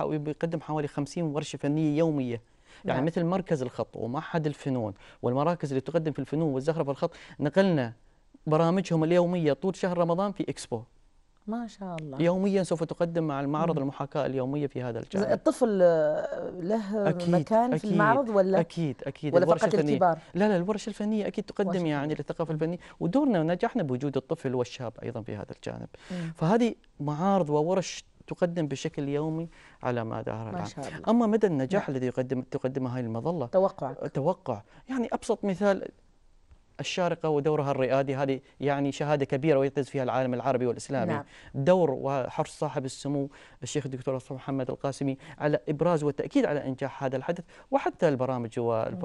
بيقدم حوالي 50 ورشه فنيه يوميه يعني نعم. مثل مركز الخط ومعهد الفنون والمراكز اللي تقدم في الفنون والزخرفه الخط نقلنا برامجهم اليوميه طول شهر رمضان في اكسبو ما شاء الله يوميا سوف تقدم مع المعرض المحاكاة اليومية في هذا الجانب الطفل آه، له أكيد مكان أكيد في المعرض ولا أكيد أكيد ولا فقط الكبار لا لا الورشة الفنية أكيد تقدم يعني للثقافة الفنية ودورنا ونجحنا بوجود الطفل والشاب أيضا في هذا الجانب مم. فهذه معارض وورش تقدم بشكل يومي على مدار العام أما مدى النجاح نعم. الذي يقدم تقدمه هذه المظلة توقع توقع يعني أبسط مثال الشارقة ودورها الرئادي هذه يعني شهادة كبيرة ويعتز فيها العالم العربي والإسلامي نعم. دور وحرص صاحب السمو الشيخ الدكتور محمد القاسمي على إبراز والتأكيد على إنجاح هذا الحدث وحتى البرامج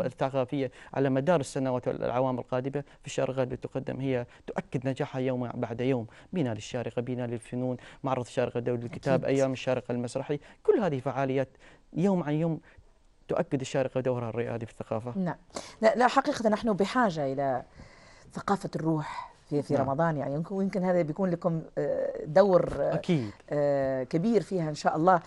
الثقافية على مدار السنوات والأعوام القادمة في الشارقة اللي تقدم هي تؤكد نجاحها يوم بعد يوم بناء للشارقة بناء للفنون معرض الشارقة دولي الكتاب أكيد. أيام الشارقة المسرحي كل هذه فعاليات يوم عن يوم تؤكد الشارقة دورها الريادي في الثقافة نعم لا, لا حقيقة نحن بحاجة إلى ثقافة الروح في في نعم. رمضان يعني ويمكن هذا بيكون لكم آه، دور آه، أكيد. آه، كبير فيها إن شاء الله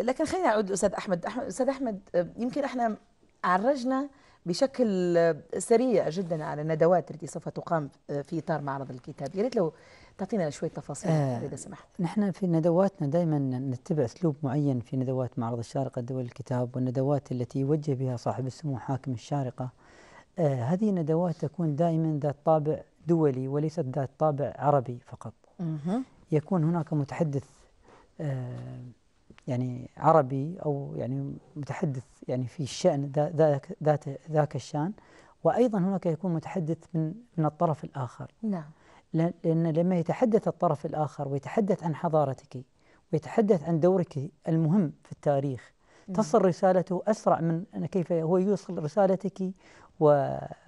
لكن خلينا أعود أستاذ أحمد أستاذ أحمد يمكن إحنا عرجنا بشكل سريع جدا على الندوات التي سوف تقام في إطار معرض الكتاب يا ريت لو تعطينا شوية تفاصيل آه إذا سمحت نحن في ندواتنا دائما نتبع أسلوب معين في ندوات معرض الشارقة الدول الكتاب والندوات التي يوجه بها صاحب السمو حاكم الشارقة آه هذه الندوات تكون دائما ذات طابع دولي وليست ذات طابع عربي فقط يكون هناك متحدث آه يعني عربي أو يعني متحدث يعني في الشأن ذاك ذاك الشأن وأيضا هناك يكون متحدث من من الطرف الآخر نعم لأن لما يتحدث الطرف الآخر ويتحدث عن حضارتك ويتحدث عن دورك المهم في التاريخ تصل رسالته أسرع من كيف هو يوصل رسالتك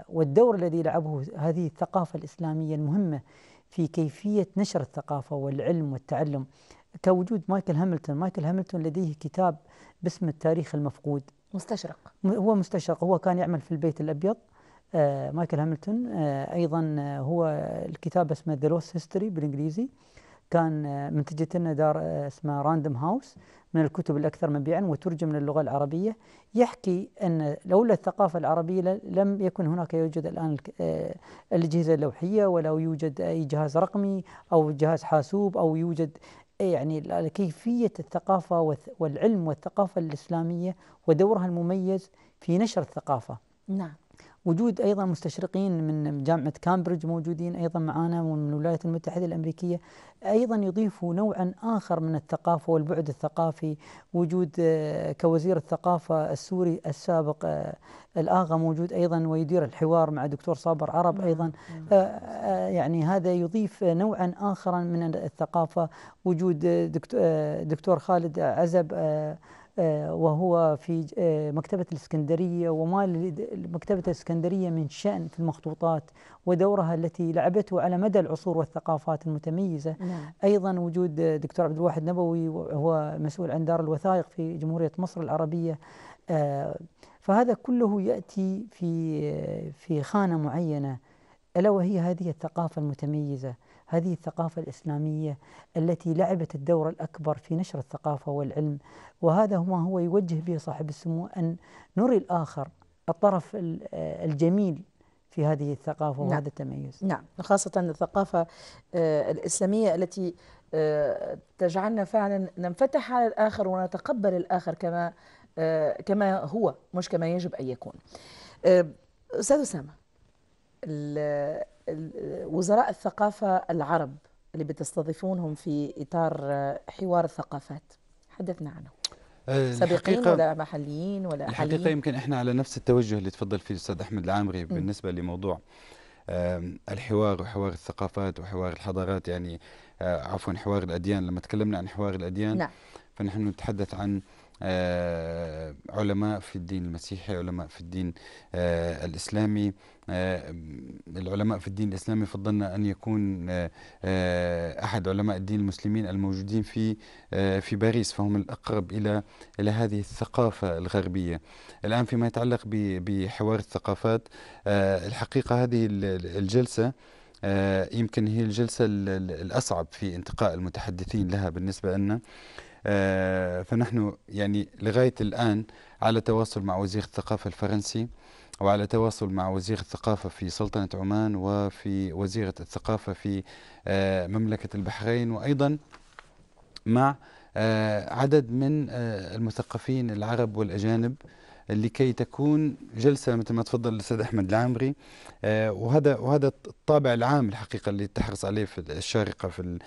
والدور الذي لعبه هذه الثقافة الإسلامية المهمة في كيفية نشر الثقافة والعلم والتعلم كوجود مايكل هاملتون مايكل هاملتون لديه كتاب باسم التاريخ المفقود مستشرق هو مستشرق هو كان يعمل في البيت الأبيض آه، مايكل هاملتون آه، ايضا آه، هو الكتاب اسمه ذا لوست هيستوري بالانجليزي كان منتجه لنا دار اسمها راندوم هاوس من الكتب الاكثر مبيعا وترجم للغه العربيه يحكي ان لولا الثقافه العربيه لم يكن هناك يوجد الان الاجهزه اللوحيه ولا يوجد اي جهاز رقمي او جهاز حاسوب او يوجد يعني كيفيه الثقافه والعلم والثقافه الاسلاميه ودورها المميز في نشر الثقافه. نعم. وجود ايضا مستشرقين من جامعه كامبريدج موجودين ايضا معانا ومن الولايات المتحده الامريكيه ايضا يضيفوا نوعا اخر من الثقافه والبعد الثقافي وجود آه، كوزير الثقافه السوري السابق آه، الاغا موجود ايضا ويدير الحوار مع دكتور صابر عرب نعم، ايضا نعم. آه، يعني هذا يضيف نوعا اخر من الثقافه وجود دكتور خالد عزب آه، وهو في آه، مكتبة الإسكندرية وما مكتبة الإسكندرية من شأن في المخطوطات ودورها التي لعبته على مدى العصور والثقافات المتميزة نعم. أيضا وجود دكتور عبد الواحد نبوي وهو مسؤول عن دار الوثائق في جمهورية مصر العربية آه، فهذا كله يأتي في في خانة معينة ألا وهي هذه الثقافة المتميزة هذه الثقافة الإسلامية التي لعبت الدور الأكبر في نشر الثقافة والعلم وهذا ما هو يوجه به صاحب السمو أن نري الآخر الطرف آه، الجميل في هذه الثقافة نعم. وهذا التميز نعم خاصة الثقافة آه، الإسلامية التي آه، تجعلنا فعلا ننفتح على الآخر ونتقبل الآخر كما كما هو مش كما يجب أن يكون أستاذ أسامة وزراء الثقافة العرب اللي بتستضيفونهم في إطار حوار الثقافات حدثنا عنه آه، سابقين ولا محليين ولا الحقيقة حاليين؟ يمكن احنا على نفس التوجه اللي تفضل فيه الأستاذ أحمد العامري بالنسبة لموضوع الحوار وحوار الثقافات وحوار الحضارات يعني آه، عفوا حوار الأديان لما تكلمنا عن حوار الأديان نعم. فنحن نتحدث عن آه، علماء في الدين المسيحي علماء في الدين آه، الإسلامي آه، العلماء في الدين الإسلامي فضلنا أن يكون أحد علماء الدين المسلمين الموجودين في في باريس فهم الأقرب إلى إلى هذه الثقافة الغربية الآن فيما يتعلق بحوار الثقافات الحقيقة هذه الجلسة يمكن هي الجلسة الأصعب في انتقاء المتحدثين لها بالنسبة لنا آه، فنحن يعني لغاية الآن على تواصل مع وزير الثقافة الفرنسي وعلى تواصل مع وزير الثقافة في سلطنة عمان وفي وزيرة الثقافة في آه، مملكة البحرين وأيضا مع آه، عدد من المثقفين العرب والأجانب لكي تكون جلسة مثل ما تفضل الأستاذ أحمد العامري وهذا وهذا الطابع العام الحقيقة اللي تحرص عليه في الشارقة في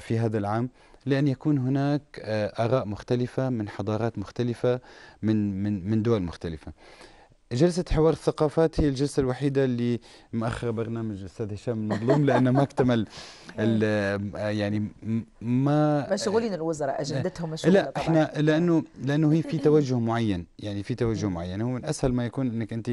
في هذا العام لأن يكون هناك آه، آراء مختلفة من حضارات مختلفة من من من دول مختلفة. جلسة حوار الثقافات هي الجلسة الوحيدة اللي مأخرة برنامج الأستاذ هشام المظلوم لأنه ما اكتمل آه، يعني ما آه، مشغولين الوزراء أجندتهم مشغولة لا طبعا. احنا لأنه لأنه هي في توجه معين يعني في توجه معين هو من أسهل ما يكون أنك أنت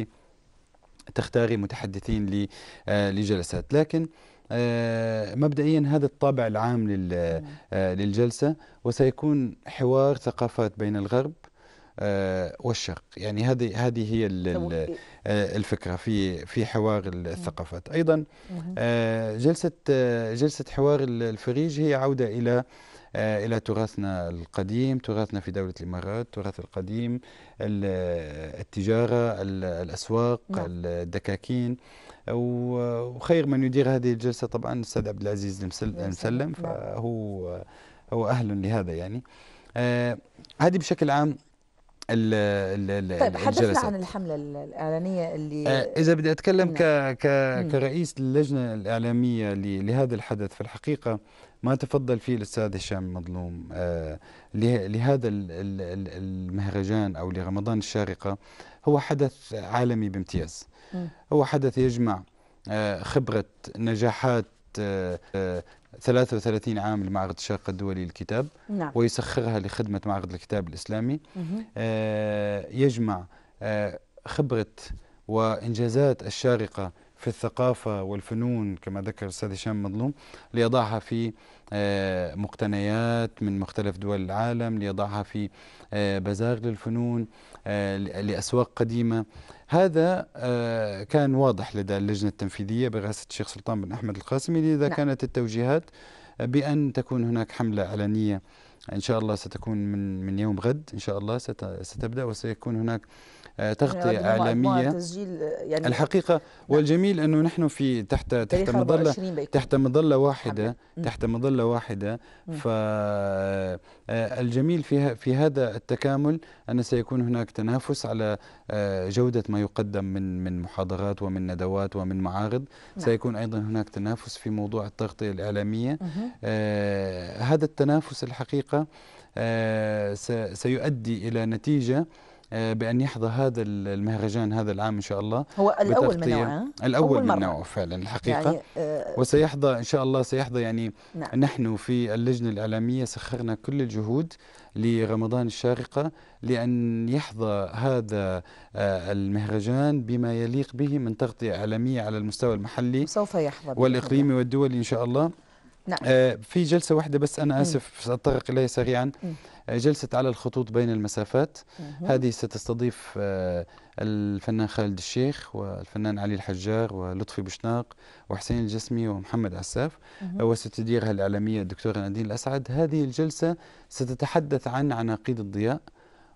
تختاري متحدثين لجلسات لكن آه، مبدئيا هذا الطابع العام آه، للجلسة وسيكون حوار ثقافات بين الغرب آه، والشرق يعني هذه هذه هي الفكره في في حوار الثقافات ايضا جلسه جلسه حوار الفريج هي عوده الى الى تراثنا القديم تراثنا في دوله الامارات التراث القديم التجاره الاسواق نعم. الدكاكين وخير من يدير هذه الجلسه طبعا الاستاذ عبد العزيز المسلم نعم. فهو هو اهل لهذا يعني آه، هذه بشكل عام ال ال طيب حدثنا عن الحملة الإعلانية اللي آه إذا بدي أتكلم نعم. ك ك كرئيس اللجنة الإعلامية لهذا الحدث في الحقيقة ما تفضل فيه الأستاذ هشام مظلوم آه لهذا المهرجان أو لرمضان الشارقة هو حدث عالمي بامتياز هو حدث يجمع آه، خبرة نجاحات 33 آه، آه، عام لمعرض الشرق الدولي للكتاب نعم. ويسخرها لخدمة معرض الكتاب الإسلامي يجمع خبرة وإنجازات الشارقة في الثقافة والفنون كما ذكر الأستاذ هشام مظلوم ليضعها في آه، مقتنيات من مختلف دول العالم ليضعها في آه، بزاغ للفنون آه، لأسواق قديمة هذا كان واضح لدى اللجنة التنفيذية برئاسة الشيخ سلطان بن أحمد القاسمي لذا نعم. كانت التوجيهات بأن تكون هناك حملة إعلانية ان شاء الله ستكون من من يوم غد ان شاء الله ستبدا وسيكون هناك آه، يعني تغطيه اعلاميه تسجيل آه، يعني الحقيقه نعم. والجميل انه نحن في تحت تحت مظله تحت مظله واحده تحت مظله واحده فالجميل آه، في في هذا التكامل ان سيكون هناك تنافس على آه، جودة ما يقدم من من محاضرات ومن ندوات ومن معارض نعم. سيكون أيضا هناك تنافس في موضوع التغطية الإعلامية آه، هذا التنافس الحقيقة آه، سيؤدي إلى نتيجة آه، بأن يحظى هذا المهرجان هذا العام إن شاء الله هو الأول من نوعه الأول من نوعه فعلا الحقيقة يعني آه وسيحظى إن شاء الله سيحظى يعني نعم. نحن في اللجنة الإعلامية سخرنا كل الجهود لرمضان الشارقة لأن يحظى هذا آه، المهرجان بما يليق به من تغطية إعلامية على المستوى المحلي سوف يحظى والإقليمي والدولي إن شاء الله نعم. آه، في جلسة واحدة بس أنا آسف سأتطرق إليها سريعا م. جلسة على الخطوط بين المسافات مه. هذه ستستضيف آه، الفنان خالد الشيخ والفنان علي الحجار ولطفي بشناق وحسين الجسمي ومحمد عساف آه، وستديرها الإعلامية الدكتورة نادين الأسعد هذه الجلسة ستتحدث عن عناقيد الضياء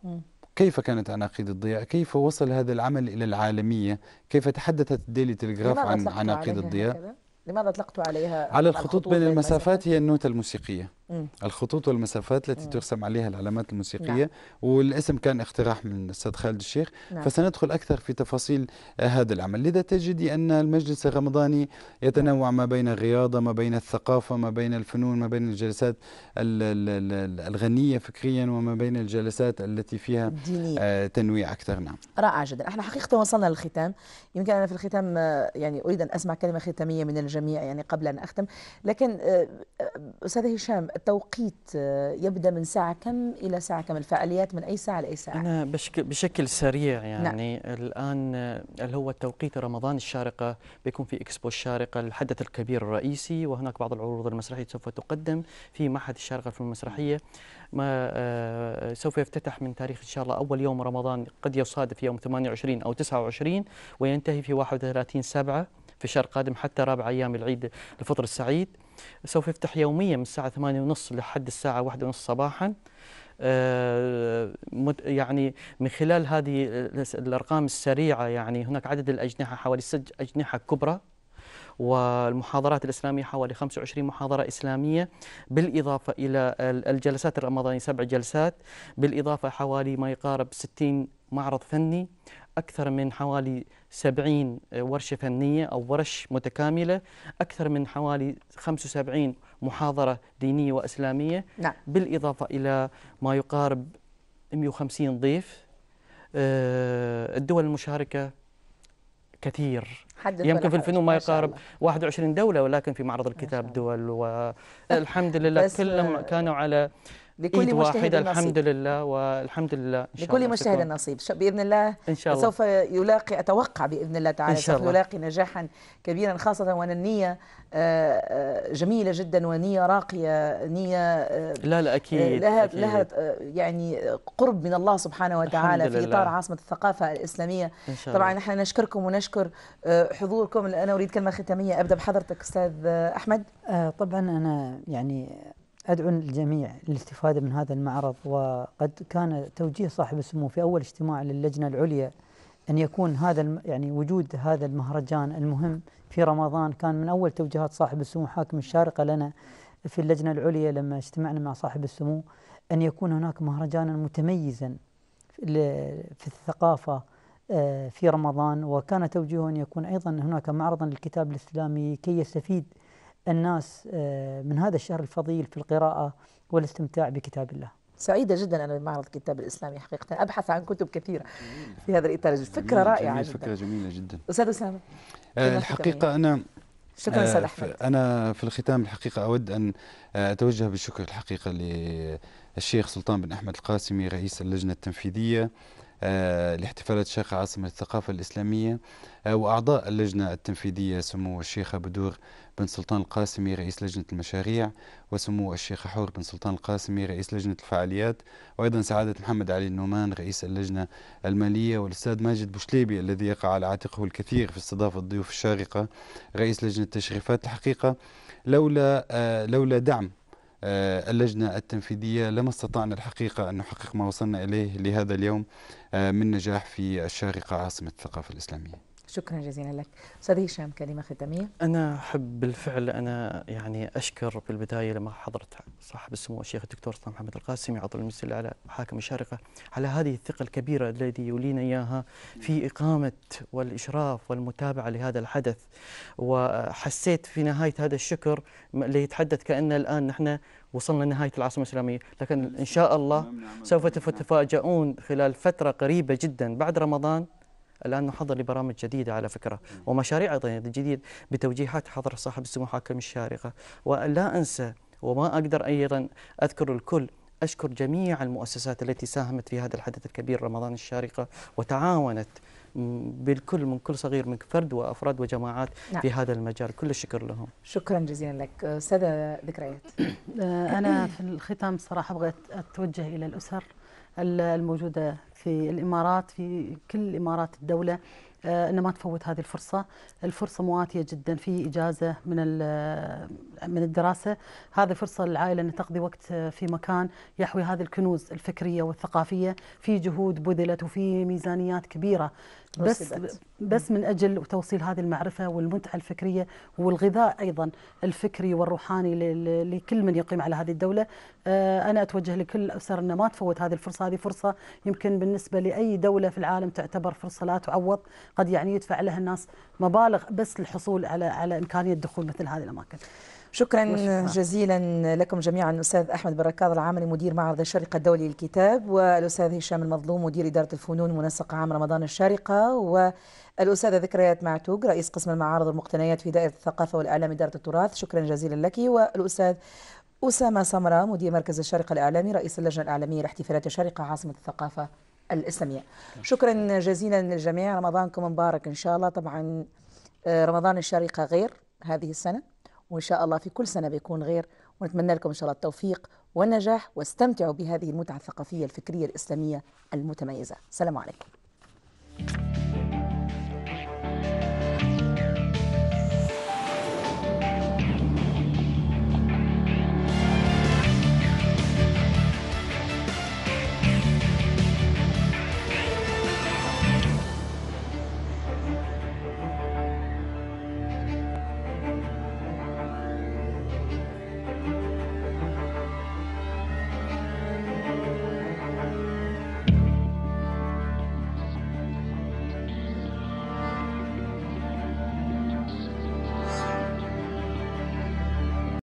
مه. كيف كانت عناقيد الضياء؟ كيف وصل هذا العمل إلى العالمية؟ كيف تحدثت الديلي تلغراف عن عناقيد الضياء؟ لماذا أطلقت عليها على الخطوط بين المسافات هي النوتة الموسيقية مم. الخطوط والمسافات التي مم. ترسم عليها العلامات الموسيقيه نعم. والاسم كان اقتراح من الاستاذ خالد الشيخ نعم. فسندخل اكثر في تفاصيل آه، هذا العمل لذا تجدي ان المجلس الرمضاني يتنوع ما بين الرياضه ما بين الثقافه ما بين الفنون ما بين الجلسات الغنيه فكريا وما بين الجلسات التي فيها دينية. آه، تنويع اكثر نعم رائع جدا احنا حقيقه وصلنا للختام يمكن انا في الختام آه، يعني اريد ان اسمع كلمه ختاميه من الجميع يعني قبل ان اختم لكن استاذ هشام التوقيت آه، يبدا من ساعه كم الى ساعه كم الفعاليات من اي ساعه لاي ساعه انا بشك بشكل سريع نعم. يعني نعم. الان اللي آه، هو توقيت رمضان الشارقه بيكون في اكسبو الشارقه الحدث الكبير الرئيسي وهناك بعض العروض المسرحيه سوف تقدم في معهد الشارقه في المسرحيه ما آه، سوف يفتتح من تاريخ ان شاء الله اول يوم رمضان قد يصادف يوم 28 او 29 وينتهي في 31 7 في شهر قادم حتى رابع ايام العيد الفطر السعيد سوف يفتح يوميا من الساعة 8:30 لحد الساعة 1:30 صباحا آه، يعني من خلال هذه الأرقام السريعة يعني هناك عدد الأجنحة حوالي ست أجنحة كبرى والمحاضرات الإسلامية حوالي 25 محاضرة إسلامية بالإضافة إلى الجلسات الرمضانية سبع جلسات بالإضافة حوالي ما يقارب 60 معرض فني أكثر من حوالي 70 آه، ورشة فنية أو ورش متكاملة أكثر من حوالي 75 محاضرة دينية وإسلامية نعم. بالإضافة إلى ما يقارب 150 ضيف آه، الدول المشاركة كثير يمكن في الفنون ما يقارب 21 دولة ولكن في معرض الكتاب دول والحمد لله كلهم آه، كانوا على لكل إيد مجتهد واحدة النصيب. الحمد لله والحمد لله إن شاء لكل الله مجتهد نصيب باذن الله إن شاء الله سوف يلاقي اتوقع باذن الله تعالى إن شاء سوف الله. يلاقي نجاحا كبيرا خاصه وان النيه آه، آه، جميله جدا ونيه راقيه نيه آه، لا لا اكيد لها أكيد. لها يعني قرب من الله سبحانه وتعالى في اطار عاصمه الثقافه الاسلاميه إن شاء الله. طبعا نحن نشكركم ونشكر حضوركم انا اريد كلمه ختاميه ابدا بحضرتك استاذ احمد طبعا انا يعني أدعو الجميع للاستفادة من هذا المعرض وقد كان توجيه صاحب السمو في أول اجتماع للجنة العليا أن يكون هذا يعني وجود هذا المهرجان المهم في رمضان كان من أول توجيهات صاحب السمو حاكم الشارقة لنا في اللجنة العليا لما اجتمعنا مع صاحب السمو أن يكون هناك مهرجانا متميزا في الثقافة آه، في رمضان وكان توجيهه أن يكون أيضا هناك معرضا للكتاب الإسلامي كي يستفيد الناس آه، من هذا الشهر الفضيل في القراءة والاستمتاع بكتاب الله سعيدة جدا أنا بمعرض كتاب الإسلامي حقيقة أبحث عن كتب كثيرة في هذا الإطار فكرة جميل رائعة جميل جدا فكرة جميلة جدا أستاذ أسامة آه، الحقيقة أنا شكرا استاذ آه، احمد انا في الختام الحقيقه اود ان اتوجه بالشكر الحقيقه للشيخ سلطان بن احمد القاسمي رئيس اللجنه التنفيذيه آه، لاحتفالات شيخ عاصمة الثقافة الإسلامية آه، وأعضاء اللجنة التنفيذية سمو الشيخ بدور بن سلطان القاسمي رئيس لجنة المشاريع وسمو الشيخ حور بن سلطان القاسمي رئيس لجنة الفعاليات وأيضا سعادة محمد علي النومان رئيس اللجنة المالية والأستاذ ماجد بوشليبي الذي يقع على عاتقه الكثير في استضافة الضيوف الشارقة رئيس لجنة التشريفات الحقيقة لولا آه، لولا دعم آه، اللجنة التنفيذية لما استطعنا الحقيقة أن نحقق ما وصلنا إليه لهذا اليوم آه، من نجاح في الشارقة عاصمة الثقافة الإسلامية شكرا جزيلا لك استاذ هشام كلمه ختاميه انا احب بالفعل انا يعني اشكر بالبدايه لما حضرت صاحب السمو الشيخ الدكتور سلطان محمد القاسمي عضو المجلس الاعلى حاكم الشارقه على هذه الثقه الكبيره الذي يولينا اياها في اقامه والاشراف والمتابعه لهذا الحدث وحسيت في نهايه هذا الشكر اللي يتحدث كان الان نحن وصلنا لنهاية العاصمة الإسلامية لكن إن شاء الله نعم، نعم، نعم، سوف تتفاجؤون خلال فترة قريبة جدا بعد رمضان الآن نحضر لبرامج جديدة على فكرة ومشاريع أيضا جديد بتوجيهات حضر صاحب السمو حاكم الشارقة ولا أنسى وما أقدر أيضا أذكر الكل أشكر جميع المؤسسات التي ساهمت في هذا الحدث الكبير رمضان الشارقة وتعاونت بالكل من كل صغير من فرد وافراد وجماعات نعم. في هذا المجال كل الشكر لهم شكرا جزيلا لك استاذه ذكريات آه، انا في الختام صراحه بغيت اتوجه الى الاسر الموجوده في الإمارات في كل إمارات الدولة آه، أن ما تفوت هذه الفرصة الفرصة مواتية جدا في إجازة من من الدراسة هذه فرصة للعائلة أن تقضي وقت في مكان يحوي هذه الكنوز الفكرية والثقافية في جهود بذلت وفي ميزانيات كبيرة بس بس من اجل توصيل هذه المعرفه والمتعه الفكريه والغذاء ايضا الفكري والروحاني لكل من يقيم على هذه الدوله آه، انا اتوجه لكل الاسر انه ما تفوت هذه الفرصه هذه فرصه يمكن بالنسبه لاي دوله في العالم تعتبر فرصه لا تعوض قد يعني يدفع لها الناس مبالغ بس للحصول على على امكانيه دخول مثل هذه الاماكن شكرا جزيلا لكم جميعا الأستاذ أحمد بركاض العامل مدير معرض الشارقة الدولي للكتاب والأستاذ هشام المظلوم مدير إدارة الفنون منسق عام رمضان الشارقة والاستاذه ذكريات معتوق رئيس قسم المعارض والمقتنيات في دائرة الثقافة والإعلام إدارة التراث شكرا جزيلا لك والأستاذ أسامة سمرة مدير مركز الشارقة الإعلامي رئيس اللجنة الإعلامية لاحتفالات الشارقة عاصمة الثقافة الإسلامية شكرا جزيلا للجميع رمضانكم مبارك إن شاء الله طبعا آه، رمضان الشارقة غير هذه السنة وإن شاء الله في كل سنة بيكون غير ونتمنى لكم إن شاء الله التوفيق والنجاح واستمتعوا بهذه المتعة الثقافية الفكرية الإسلامية المتميزة السلام عليكم